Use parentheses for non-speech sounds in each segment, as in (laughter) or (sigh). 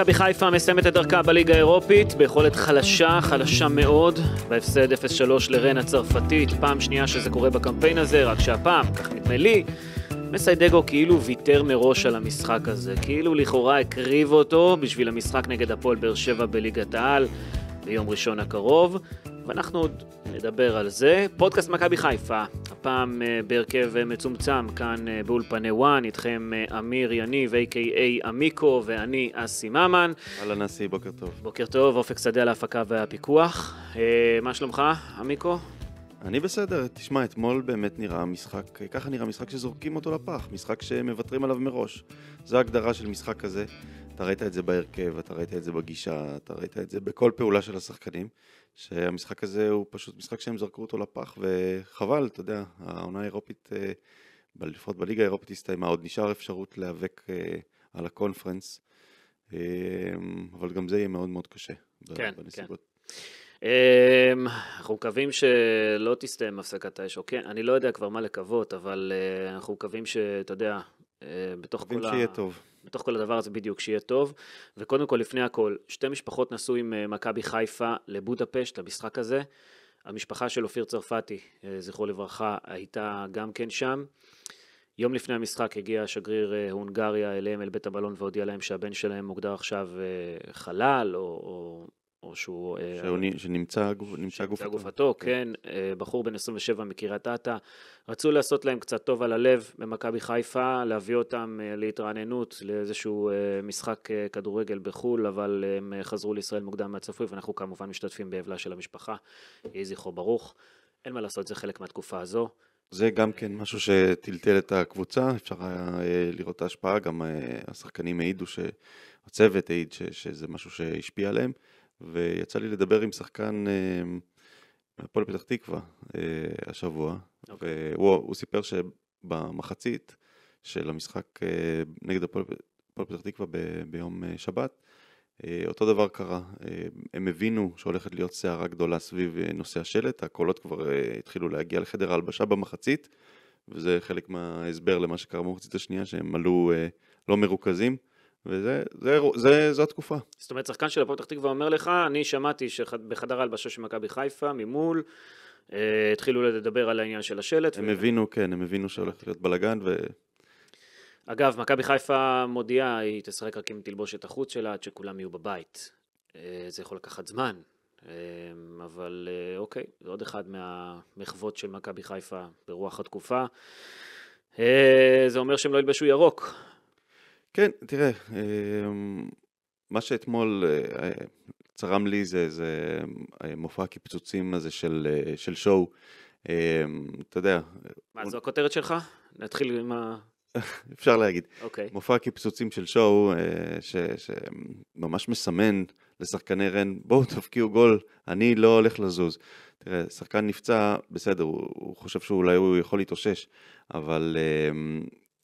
מכבי חיפה מסיימת את דרכה בליגה האירופית ביכולת חלשה, חלשה מאוד, בהפסד 0-3 לרן הצרפתית, פעם שנייה שזה קורה בקמפיין הזה, רק שהפעם, כך נדמה לי, מסיידגו כאילו ויתר מראש על המשחק הזה, כאילו לכאורה הקריב אותו בשביל המשחק נגד הפועל באר שבע בליגת העל ביום ראשון הקרוב, ואנחנו עוד נדבר על זה. פודקאסט מכבי חיפה, הפעם אה, בהרכב אה, מצומצם כאן אה, באולפני וואן, איתכם אמיר יניב, a.k.a עמיקו, ואני אסי ממן. אהלן אסי, בוקר טוב. בוקר טוב, אופק שדה על ההפקה והפיקוח. מה שלומך, עמיקו? אני בסדר, תשמע, אתמול באמת נראה משחק, ככה נראה משחק שזורקים אותו לפח, משחק שמוותרים עליו מראש. זו ההגדרה של משחק כזה. אתה ראית את זה בהרכב, אתה ראית את זה בגישה, אתה ראית את זה בכל פעולה של השחקנים. שהמשחק הזה הוא פשוט משחק שהם זרקו אותו לפח, וחבל, אתה יודע, העונה האירופית, אה, לפחות בליגה האירופית הסתיימה, עוד נשאר אפשרות להיאבק אה, על הקונפרנס, אה, אבל גם זה יהיה מאוד מאוד קשה. כן, כן, בנסיבות. כן. אנחנו מקווים שלא תסתיים הפסקת האש, או אוקיי, כן, אני לא יודע כבר מה לקוות, אבל אנחנו מקווים שאתה יודע, בתוך כל ה... מקווים שיהיה טוב. בתוך כל הדבר הזה בדיוק, שיהיה טוב. וקודם כל, לפני הכל, שתי משפחות נסעו עם אה, מכבי חיפה לבודפשט, למשחק הזה. המשפחה של אופיר צרפתי, אה, זכרו לברכה, הייתה גם כן שם. יום לפני המשחק הגיע שגריר אה, הונגריה אליהם, אל בית המלון, והודיע להם שהבן שלהם מוגדר עכשיו חלל, או, או או שהוא... אה, שהוא שעוני, שנמצא, שנמצא גופתו. שנמצא גופתו, כן, כן. אה, בחור בן 27 מקריית אתא. רצו לעשות להם קצת טוב על הלב במכבי חיפה, להביא אותם אה, להתרעננות לאיזשהו משחק כדורגל בחו"ל, אבל הם חזרו לישראל מוקדם מהצפוי, ואנחנו כמובן משתתפים באבלה של המשפחה. יהי זכרו ברוך. אין מה לעשות, זה חלק מהתקופה הזו. זה גם כן משהו שטלטל את הקבוצה, אפשר היה לראות את ההשפעה, גם השחקנים העידו, הצוות העיד שזה משהו שהשפיע עליהם. ויצא לי לדבר עם שחקן אה, מהפועל פתח תקווה אה, השבוע, okay. אוקיי. והוא סיפר שבמחצית של המשחק אה, נגד הפועל פתח תקווה ב, ביום שבת, אותו דבר קרה, הם הבינו שהולכת להיות סערה גדולה סביב נושא השלט, הקולות כבר התחילו להגיע לחדר ההלבשה במחצית, וזה חלק מההסבר למה שקרה במחצית השנייה, שהם עלו לא מרוכזים. וזה, זה, זה, זו התקופה. זאת אומרת, שחקן של הפועל פתח תקווה אומר לך, אני שמעתי שבחדר ההלבשה של מכבי חיפה, ממול, אה, התחילו לדבר על העניין של השלט. הם ו... הבינו, כן, הם הבינו שהולך להיות בלאגן, ו... אגב, מכבי חיפה מודיעה, היא תשחק רק עם תלבושת החוץ שלה עד שכולם יהיו בבית. אה, זה יכול לקחת זמן, אה, אבל אה, אוקיי, זה עוד אחד מהמחוות של מכבי חיפה ברוח התקופה. אה, זה אומר שהם לא ילבשו ירוק, כן, תראה, אמ, מה שאתמול אה, צרם לי זה, זה אה, מופע הקיפצוצים הזה של, אה, של שואו. אמ, אתה יודע... מה, הוא... זו הכותרת שלך? נתחיל עם ה... (laughs) אפשר להגיד. אוקיי. Okay. מופע הקיפצוצים של שואו, ש, שממש מסמן לשחקני רן, בואו תפקיעו גול, אני לא הולך לזוז. תראה, שחקן נפצע, בסדר, הוא, הוא חושב שאולי הוא יכול להתאושש, אבל אמ,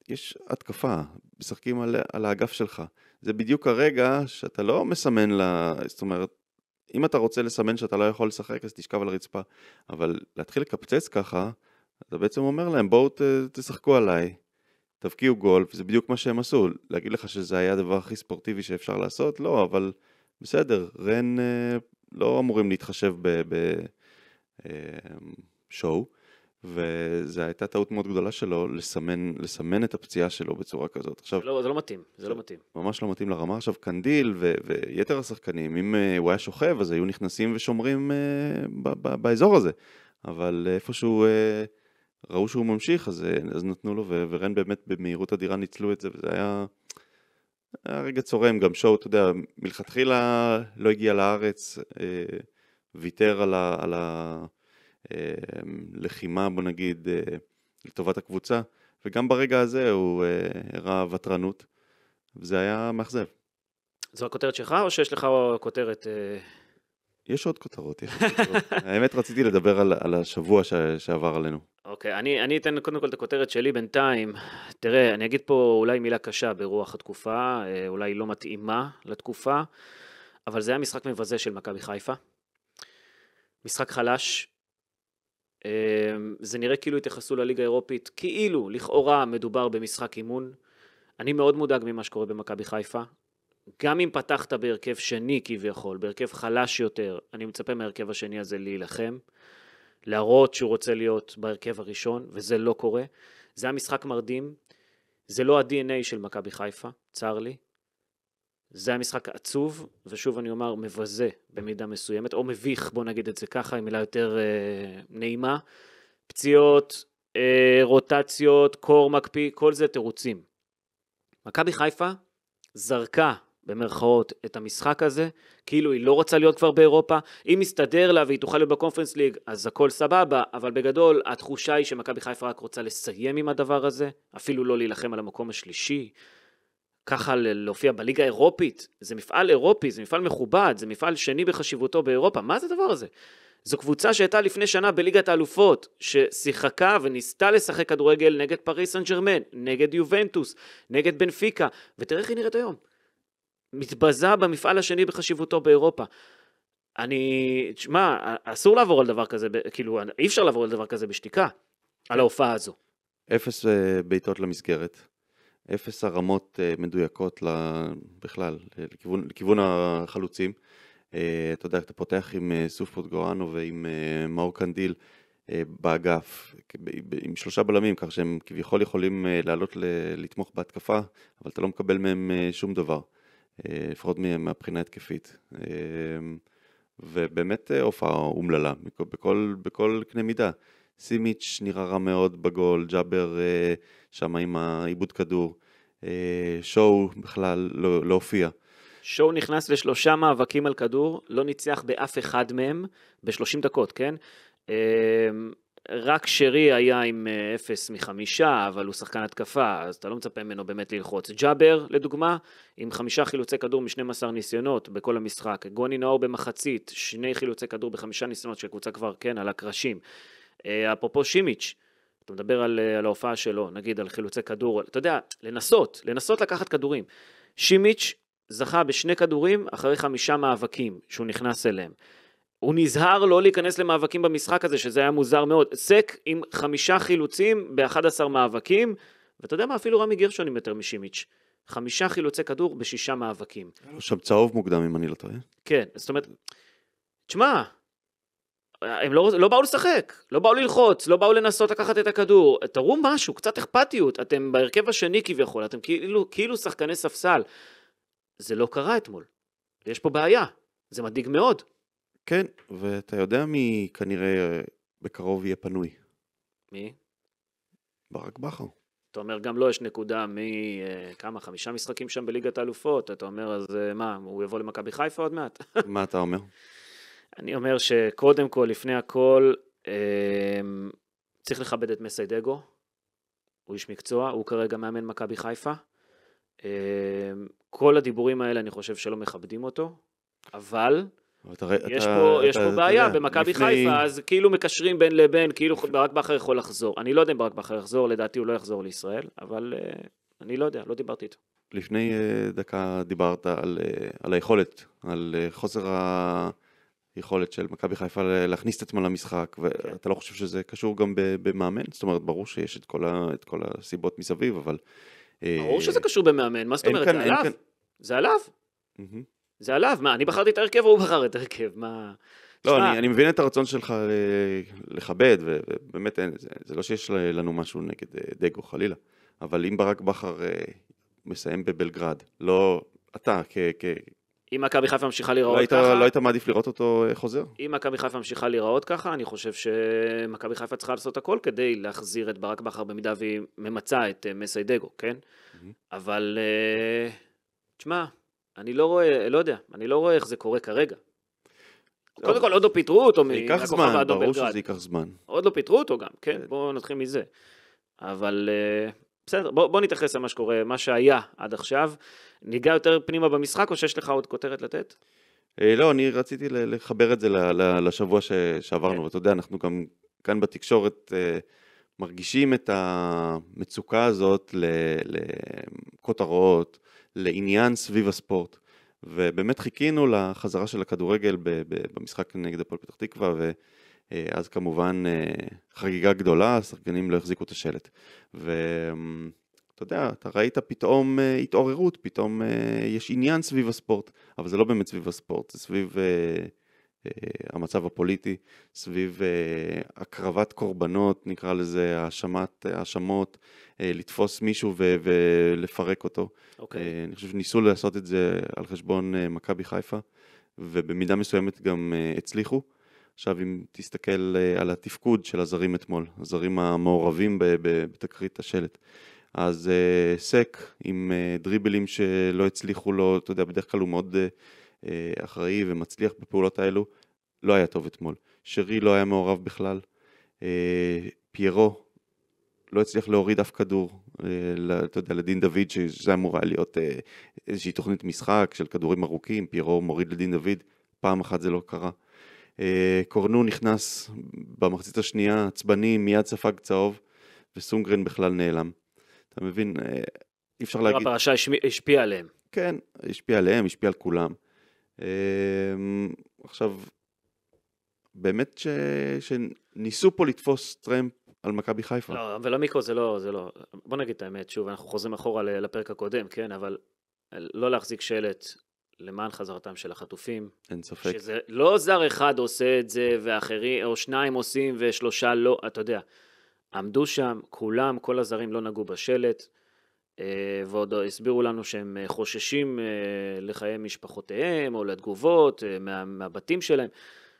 יש התקפה, משחקים על, על האגף שלך. זה בדיוק הרגע שאתה לא מסמן ל... זאת אומרת, אם אתה רוצה לסמן שאתה לא יכול לשחק, אז תשכב על הרצפה. אבל להתחיל לקפצץ ככה, אתה בעצם אומר להם, בואו ת, תשחקו עליי, תבקיעו גול, וזה בדיוק מה שהם עשו. להגיד לך שזה היה הדבר הכי ספורטיבי שאפשר לעשות? לא, אבל בסדר, רן אה, לא אמורים להתחשב בשואו. וזו הייתה טעות מאוד גדולה שלו לסמן, לסמן את הפציעה שלו בצורה כזאת. עכשיו... לא, זה לא מתאים, זה לא מתאים. ממש לא מתאים לרמה. עכשיו, קנדיל ו- ויתר השחקנים, אם uh, הוא היה שוכב, אז היו נכנסים ושומרים uh, ב- ב- באזור הזה. אבל איפשהו uh, ראו שהוא ממשיך, אז, uh, אז נתנו לו, ו- ורן באמת במהירות אדירה ניצלו את זה, וזה היה... היה רגע צורם, גם שואו, אתה יודע, מלכתחילה לא הגיע לארץ, ויתר על ה... על ה- אמ, לחימה, בוא נגיד, אה, לטובת הקבוצה, וגם ברגע הזה הוא אה, הראה ותרנות, וזה היה מאכזב. זו הכותרת שלך, או שיש לך כותרת... אה? יש עוד כותרות, יש עוד כותרות. (laughs) האמת, רציתי לדבר על, על השבוע ש, שעבר עלינו. אוקיי, okay, אני, אני אתן קודם כל את הכותרת שלי בינתיים. תראה, אני אגיד פה אולי מילה קשה ברוח התקופה, אולי לא מתאימה לתקופה, אבל זה היה משחק מבזה של מכבי חיפה. משחק חלש, אמ, זה נראה כאילו התייחסו לליגה האירופית, כאילו, לכאורה, מדובר במשחק אימון. אני מאוד מודאג ממה שקורה במכבי חיפה. גם אם פתחת בהרכב שני כביכול, בהרכב חלש יותר, אני מצפה מההרכב השני הזה להילחם, להראות שהוא רוצה להיות בהרכב הראשון, וזה לא קורה. זה המשחק מרדים, זה לא ה-DNA של מכבי חיפה, צר לי. זה היה משחק עצוב, ושוב אני אומר, מבזה במידה מסוימת, או מביך, בוא נגיד את זה ככה, עם מילה יותר אה, נעימה. פציעות, אה, רוטציות, קור מקפיא, כל זה תירוצים. מכבי חיפה זרקה, במרכאות, את המשחק הזה, כאילו היא לא רוצה להיות כבר באירופה. אם יסתדר לה והיא תוכל להיות בקונפרנס ליג, אז הכל סבבה, אבל בגדול, התחושה היא שמכבי חיפה רק רוצה לסיים עם הדבר הזה, אפילו לא להילחם על המקום השלישי. ככה להופיע בליגה האירופית, זה מפעל אירופי, זה מפעל מכובד, זה מפעל שני בחשיבותו באירופה, מה זה הדבר הזה? זו קבוצה שהייתה לפני שנה בליגת האלופות, ששיחקה וניסתה לשחק כדורגל נגד פריס סן ג'רמן, נגד יובנטוס, נגד בנפיקה, ותראה איך היא נראית היום. מתבזה במפעל השני בחשיבותו באירופה. אני, תשמע, אסור לעבור על דבר כזה, כאילו, אי אפשר לעבור על דבר כזה בשתיקה, על כן. ההופעה הזו. אפס אה, בעיטות למסגרת. אפס הרמות אה, מדויקות בכלל, אה, לכיוון, לכיוון החלוצים. אה, אתה יודע, אתה פותח עם סוף פוטגורנו ועם מאור קנדיל באגף, עם שלושה בלמים, כך שהם כביכול יכולים לעלות לתמוך בהתקפה, אבל אתה לא מקבל מהם שום דבר, לפחות מהבחינה התקפית. ובאמת הופעה אומללה, בכל, בכל קנה מידה. סימיץ' נראה רע מאוד בגול, ג'אבר אה, שם עם העיבוד כדור, אה, שואו בכלל לא, לא הופיע. שואו נכנס לשלושה מאבקים על כדור, לא ניצח באף אחד מהם ב-30 דקות, כן? אה, רק שרי היה עם אפס מחמישה, אבל הוא שחקן התקפה, אז אתה לא מצפה ממנו באמת ללחוץ. ג'אבר, לדוגמה, עם חמישה חילוצי כדור מ-12 ניסיונות בכל המשחק. גוני נאור במחצית, שני חילוצי כדור בחמישה ניסיונות, שהקבוצה כבר, כן, על הקרשים. אה, אפרופו שימיץ', אתה מדבר על, אה, על ההופעה שלו, נגיד על חילוצי כדור, אתה יודע, לנסות, לנסות לקחת כדורים. שימיץ' זכה בשני כדורים אחרי חמישה מאבקים שהוא נכנס אליהם. הוא נזהר לא להיכנס למאבקים במשחק הזה, שזה היה מוזר מאוד. סק עם חמישה חילוצים ב-11 מאבקים, ואתה יודע מה, אפילו רמי גרשון עם יותר משימיץ'. חמישה חילוצי כדור בשישה מאבקים. היה לו שם צהוב מוקדם, אם אני לא טועה. כן, זאת אומרת, תשמע, הם לא, לא באו לשחק, לא באו ללחוץ, לא באו לנסות לקחת את הכדור. תראו משהו, קצת אכפתיות. אתם בהרכב השני כביכול, אתם כאילו, כאילו שחקני ספסל. זה לא קרה אתמול. יש פה בעיה. זה מדאיג מאוד. כן, ואתה יודע מי כנראה אה, בקרוב יהיה פנוי. מי? ברק בכר. אתה אומר גם לו לא, יש נקודה מכמה, אה, חמישה משחקים שם בליגת האלופות, אתה אומר אז אה, מה, הוא יבוא למכבי חיפה עוד מעט? מה אתה אומר? אני אומר שקודם כל, לפני הכל, אמ, צריך לכבד את מסיידגו, הוא איש מקצוע, הוא כרגע מאמן מכבי חיפה. אמ, כל הדיבורים האלה, אני חושב שלא מכבדים אותו, אבל... אתה, יש, אתה, פה, אתה, יש פה בעיה במכבי לפני... חיפה, אז כאילו מקשרים בין לבין, כאילו ברק בכר יכול לחזור. אני לא יודע אם ברק בכר יחזור, לדעתי הוא לא יחזור לישראל, אבל אה, אני לא יודע, לא דיברתי איתו. לפני אה, דקה דיברת על, אה, על היכולת, על חוסר ה... היכולת של מכבי חיפה להכניס את עצמה למשחק, ואתה לא חושב שזה קשור גם במאמן? זאת אומרת, ברור שיש את כל, ה, את כל הסיבות מסביב, אבל... אה, ברור שזה קשור במאמן, מה זאת אומרת? כאן, זה עליו. כאן... זה עליו. Mm-hmm. זה עליו, מה, אני בחרתי את ההרכב או הוא בחר את ההרכב? מה... לא, אני, אני מבין את הרצון שלך אה, לכבד, ובאמת, זה, זה לא שיש לנו משהו נגד אה, דגו, חלילה, אבל אם ברק בכר מסיים בבלגרד, לא אתה כ, כ, אם מכבי חיפה ממשיכה להיראות לא היית, ככה... לא היית מעדיף לראות אותו אה, חוזר? אם מכבי חיפה ממשיכה להיראות ככה, אני חושב שמכבי חיפה צריכה לעשות הכל כדי להחזיר את ברק בכר במידה והיא ממצה את אה, מסיידגו, כן? Mm-hmm. אבל, אה, תשמע, אני לא רואה, לא יודע, אני לא רואה איך זה קורה כרגע. לא. קודם כל, עוד לא פיטרו אותו מהכוכב האדום בלגרד. ברור שזה ייקח זמן. עוד לא פיטרו אותו גם, כן? כן. בואו נתחיל מזה. אבל בסדר, בוא, בוא נתייחס למה שקורה, מה שהיה עד עכשיו. ניגע יותר פנימה במשחק, או שיש לך עוד כותרת לתת? אה, לא, אני רציתי לחבר את זה לשבוע שעברנו, כן. ואתה יודע, אנחנו גם כאן בתקשורת אה, מרגישים את המצוקה הזאת לכותרות, לעניין סביב הספורט. ובאמת חיכינו לחזרה של הכדורגל במשחק נגד הפועל פתח תקווה, ו... אה, אז כמובן אה, חגיגה גדולה, השחקנים לא החזיקו את השלט. ואתה יודע, אתה ראית פתאום אה, התעוררות, פתאום יש עניין סביב הספורט, אבל זה לא באמת סביב הספורט, זה סביב המצב הפוליטי, סביב הקרבת קורבנות, נקרא לזה, האשמת, האשמות, לתפוס מישהו ו- ולפרק אותו. Okay. אוקיי. אני חושב שניסו לעשות את זה על חשבון מכבי חיפה, ובמידה מסוימת גם הצליחו. עכשיו, אם תסתכל אה, על התפקוד של הזרים אתמול, הזרים המעורבים בתקרית השלט, אז אה, סק עם אה, דריבלים שלא הצליחו לו, אתה יודע, בדרך כלל הוא מאוד אחראי ומצליח בפעולות האלו, לא היה טוב אתמול. שרי לא היה מעורב בכלל. פיירו לא הצליח להוריד אף כדור, אתה יודע, לדין דוד, שזה אמור היה להיות איזושהי תוכנית משחק של כדורים ארוכים, פיירו מוריד לדין דוד, פעם אחת זה לא קרה. אה, קורנו נכנס במחצית השנייה, עצבני, מיד ספג צהוב, וסונגרן בכלל נעלם. אתה מבין, אה, אי אפשר להגיד... הפרשה השפיעה עליהם. כן, השפיעה עליהם, השפיעה על כולם. אמ, עכשיו, באמת ש... שניסו פה לתפוס טרמפ על מכבי חיפה. לא, אבל עמיקו זה לא, זה לא. בוא נגיד את האמת, שוב, אנחנו חוזרים אחורה לפרק הקודם, כן, אבל לא להחזיק שלט למען חזרתם של החטופים. אין ספק. שזה לא זר אחד עושה את זה, ואחרים, או שניים עושים ושלושה לא, אתה יודע. עמדו שם, כולם, כל הזרים לא נגעו בשלט, אה, ועוד הסבירו לנו שהם אה, חוששים אה, לחיי משפחותיהם, או לתגובות, מה, מהבתים שלהם.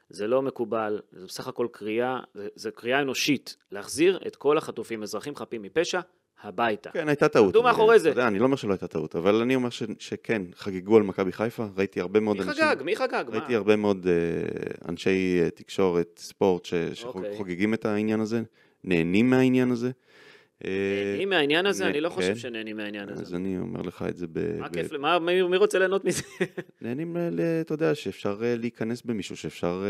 זה לא מקובל, זה בסך הכל קריאה, זה, זה קריאה אנושית, להחזיר את כל החטופים, אזרחים חפים מפשע, הביתה. כן, הייתה טעות. עמדו מאחורי זה. יודע, אני לא אומר שלא הייתה טעות, אבל אני אומר ש, שכן, חגגו על מכבי חיפה, ראיתי הרבה מאוד אנשים... מי חגג? מי חגג? ראיתי מה? הרבה מאוד uh, אנשי uh, תקשורת, ספורט, ש, אוקיי. שחוגגים את העניין הזה, נהנים מהעניין הזה. אה, נהנים מהעניין הזה? אני לא חושב כן. שנהנים מהעניין הזה. אז אני אומר לך את זה ב... מה כיף? מי רוצה ליהנות מזה? (laughs) נהנים, אתה יודע, שאפשר להיכנס במישהו, שאפשר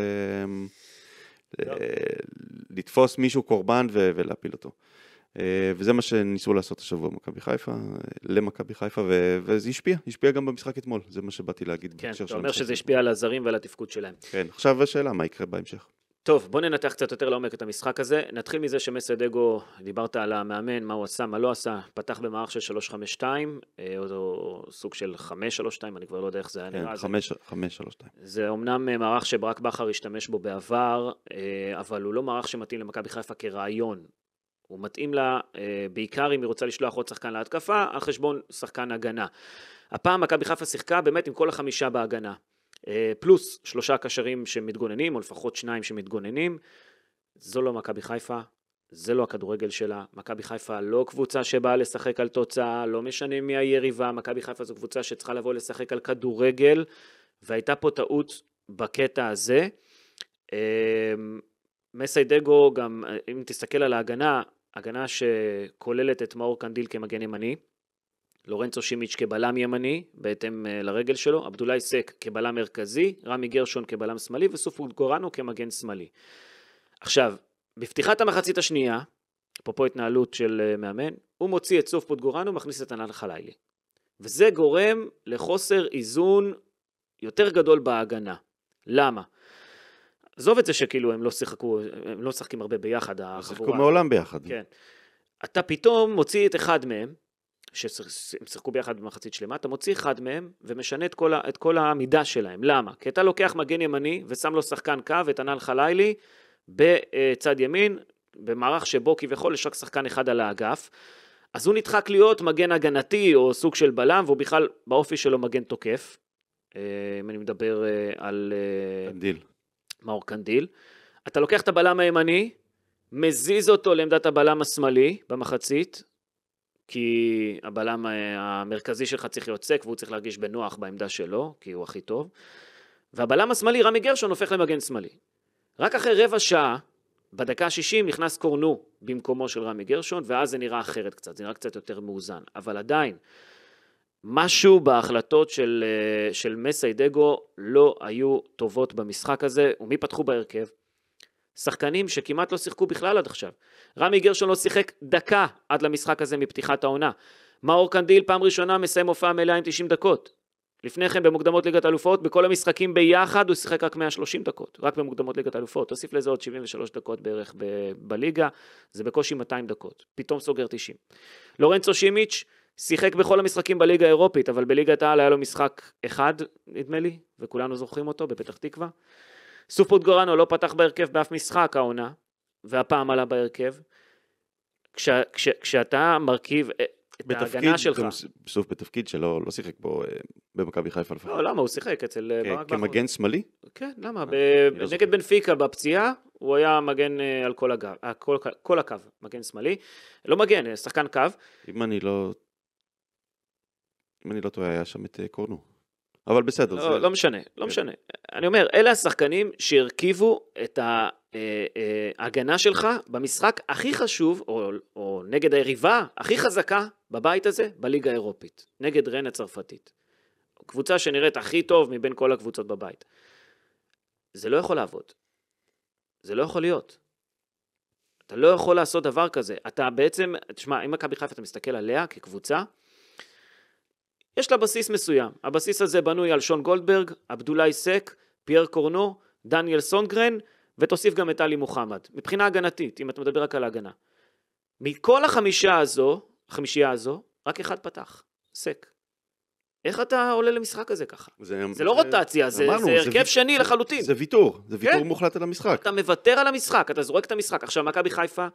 לתפוס מישהו קורבן ולהפיל אותו. אה, וזה מה שניסו לעשות השבוע במכבי חיפה, אה, למכבי חיפה, ו- וזה השפיע, השפיע גם במשחק אתמול, זה מה שבאתי להגיד. כן, אתה אומר שזה השפיע על הזרים ועל התפקוד שלהם. כן, עכשיו השאלה, מה יקרה בהמשך? טוב, בוא ננתח קצת יותר לעומק את המשחק הזה. נתחיל מזה שמסדגו, דיברת על המאמן, מה הוא עשה, מה לא עשה, פתח במערך של 3-5-2, או אה, סוג של 5-3-2, אני כבר לא יודע איך זה היה כן, נראה. כן, 5-3-2. זה אומנם מערך שברק בכר השתמש בו בעבר, אבל הוא לא מערך שמתאים למכבי חיפה כרעיון. הוא מתאים לה אה, בעיקר אם היא רוצה לשלוח עוד שחקן להתקפה, על חשבון שחקן הגנה. הפעם מכבי חיפה שיחקה באמת עם כל החמישה בהגנה. אה, פלוס שלושה קשרים שמתגוננים, או לפחות שניים שמתגוננים. זו לא מכבי חיפה, זה לא הכדורגל שלה. מכבי חיפה לא קבוצה שבאה לשחק על תוצאה, לא משנה מי היריבה. מכבי חיפה זו קבוצה שצריכה לבוא לשחק על כדורגל, והייתה פה טעות בקטע הזה. אה, מסיידגו גם, אם תסתכל על ההגנה, הגנה שכוללת את מאור קנדיל כמגן ימני, לורנצו שימיץ' כבלם ימני, בהתאם אה, לרגל שלו, עבדולאי סק כבלם מרכזי, רמי גרשון כבלם שמאלי וסופול גורנו כמגן שמאלי. עכשיו, בפתיחת המחצית השנייה, אפרופו התנהלות של אה, מאמן, הוא מוציא את סוף פוטגורנו, ומכניס את ענן חלילי. וזה גורם לחוסר איזון יותר גדול בהגנה. למה? עזוב את זה שכאילו הם לא שיחקו, הם לא משחקים הרבה ביחד, החבורה. שיחקו מעולם ביחד. כן. אתה פתאום מוציא את אחד מהם, שהם שיחקו ביחד במחצית שלמה, אתה מוציא אחד מהם ומשנה את כל, ה, את כל העמידה שלהם. למה? כי אתה לוקח מגן ימני ושם לו שחקן קו, את ענן חלילי, בצד ימין, במערך שבו כביכול יש רק שחקן אחד על האגף. אז הוא נדחק להיות מגן הגנתי או סוג של בלם, והוא בכלל באופי שלו מגן תוקף. אה, אם אני מדבר אה, על... קנדיל. אה, מאור קנדיל, אתה לוקח את הבלם הימני, מזיז אותו לעמדת הבלם השמאלי במחצית, כי הבלם אה, המרכזי שלך צריך להיות סק והוא צריך להרגיש בנוח בעמדה שלו, כי הוא הכי טוב. והבלם השמאלי, רמי גרשון, הופך למגן שמאלי. רק אחרי רבע שעה, בדקה ה-60 נכנס קורנו במקומו של רמי גרשון, ואז זה נראה אחרת קצת, זה נראה קצת יותר מאוזן. אבל עדיין, משהו בהחלטות של, אה, של מסיידגו לא היו טובות במשחק הזה, ומי פתחו בהרכב? שחקנים שכמעט לא שיחקו בכלל עד עכשיו. רמי גרשון לא שיחק דקה עד למשחק הזה מפתיחת העונה. מאור קנדיל פעם ראשונה מסיים הופעה מלאה עם 90 דקות. לפני כן במוקדמות ליגת אלופות, בכל המשחקים ביחד הוא שיחק רק 130 דקות, רק במוקדמות ליגת אלופות. תוסיף לזה עוד 73 דקות בערך ב- בליגה, זה בקושי 200 דקות. פתאום סוגר 90. לורנצו שימיץ' שיחק בכל המשחקים בליגה האירופית, אבל בליגת העל היה לו משחק אחד, נדמה לי, וכולנו זוכרים אותו, בפתח תקווה. סופוט גורנו לא פתח בהרכב באף משחק העונה, והפעם עלה בהרכב. כש, כש, כשאתה מרכיב אה, את בתפקיד, ההגנה שלך... בסוף בתפקיד שלא לא שיחק בו אה, במכבי חיפה לפחות. לא, למה? הוא שיחק אצל אה, כ- ברק בכר. כמגן שמאלי? כן, למה? ב- לא נגד בנפיקה בפציעה, הוא היה מגן על כל, הגב, כל, כל הקו, מגן שמאלי. לא מגן, שחקן קו. אם אני לא אם אני לא טועה, היה שם את אה, קורנו. אבל בסדר. לא, זה... לא משנה, לא כן. משנה. אני אומר, אלה השחקנים שהרכיבו את אה, אה, ההגנה שלך במשחק הכי חשוב, או, או נגד היריבה הכי חזקה בבית הזה, בליגה האירופית, נגד רנה צרפתית. קבוצה שנראית הכי טוב מבין כל הקבוצות בבית. זה לא יכול לעבוד. זה לא יכול להיות. אתה לא יכול לעשות דבר כזה. אתה בעצם, תשמע, אם מכבי חיפה אתה מסתכל עליה כקבוצה, יש לה בסיס מסוים. הבסיס הזה בנוי על שון גולדברג, עבדולאי סק, פייר קורנו, דניאל סונגרן, ותוסיף גם את עלי מוחמד. מבחינה הגנתית, אם אתה מדבר רק על ההגנה. מכל החמישה הזו, החמישייה הזו, רק אחד פתח, סק. איך אתה עולה למשחק הזה ככה? זה, אמ- זה לא זה... רוטציה, זה, אמרנו, זה הרכב זה ו... שני לחלוטין. זה ויתור, זה ויתור כן? מוחלט על המשחק. אתה מוותר על המשחק, אתה זורק את המשחק. עכשיו, מכבי חיפה,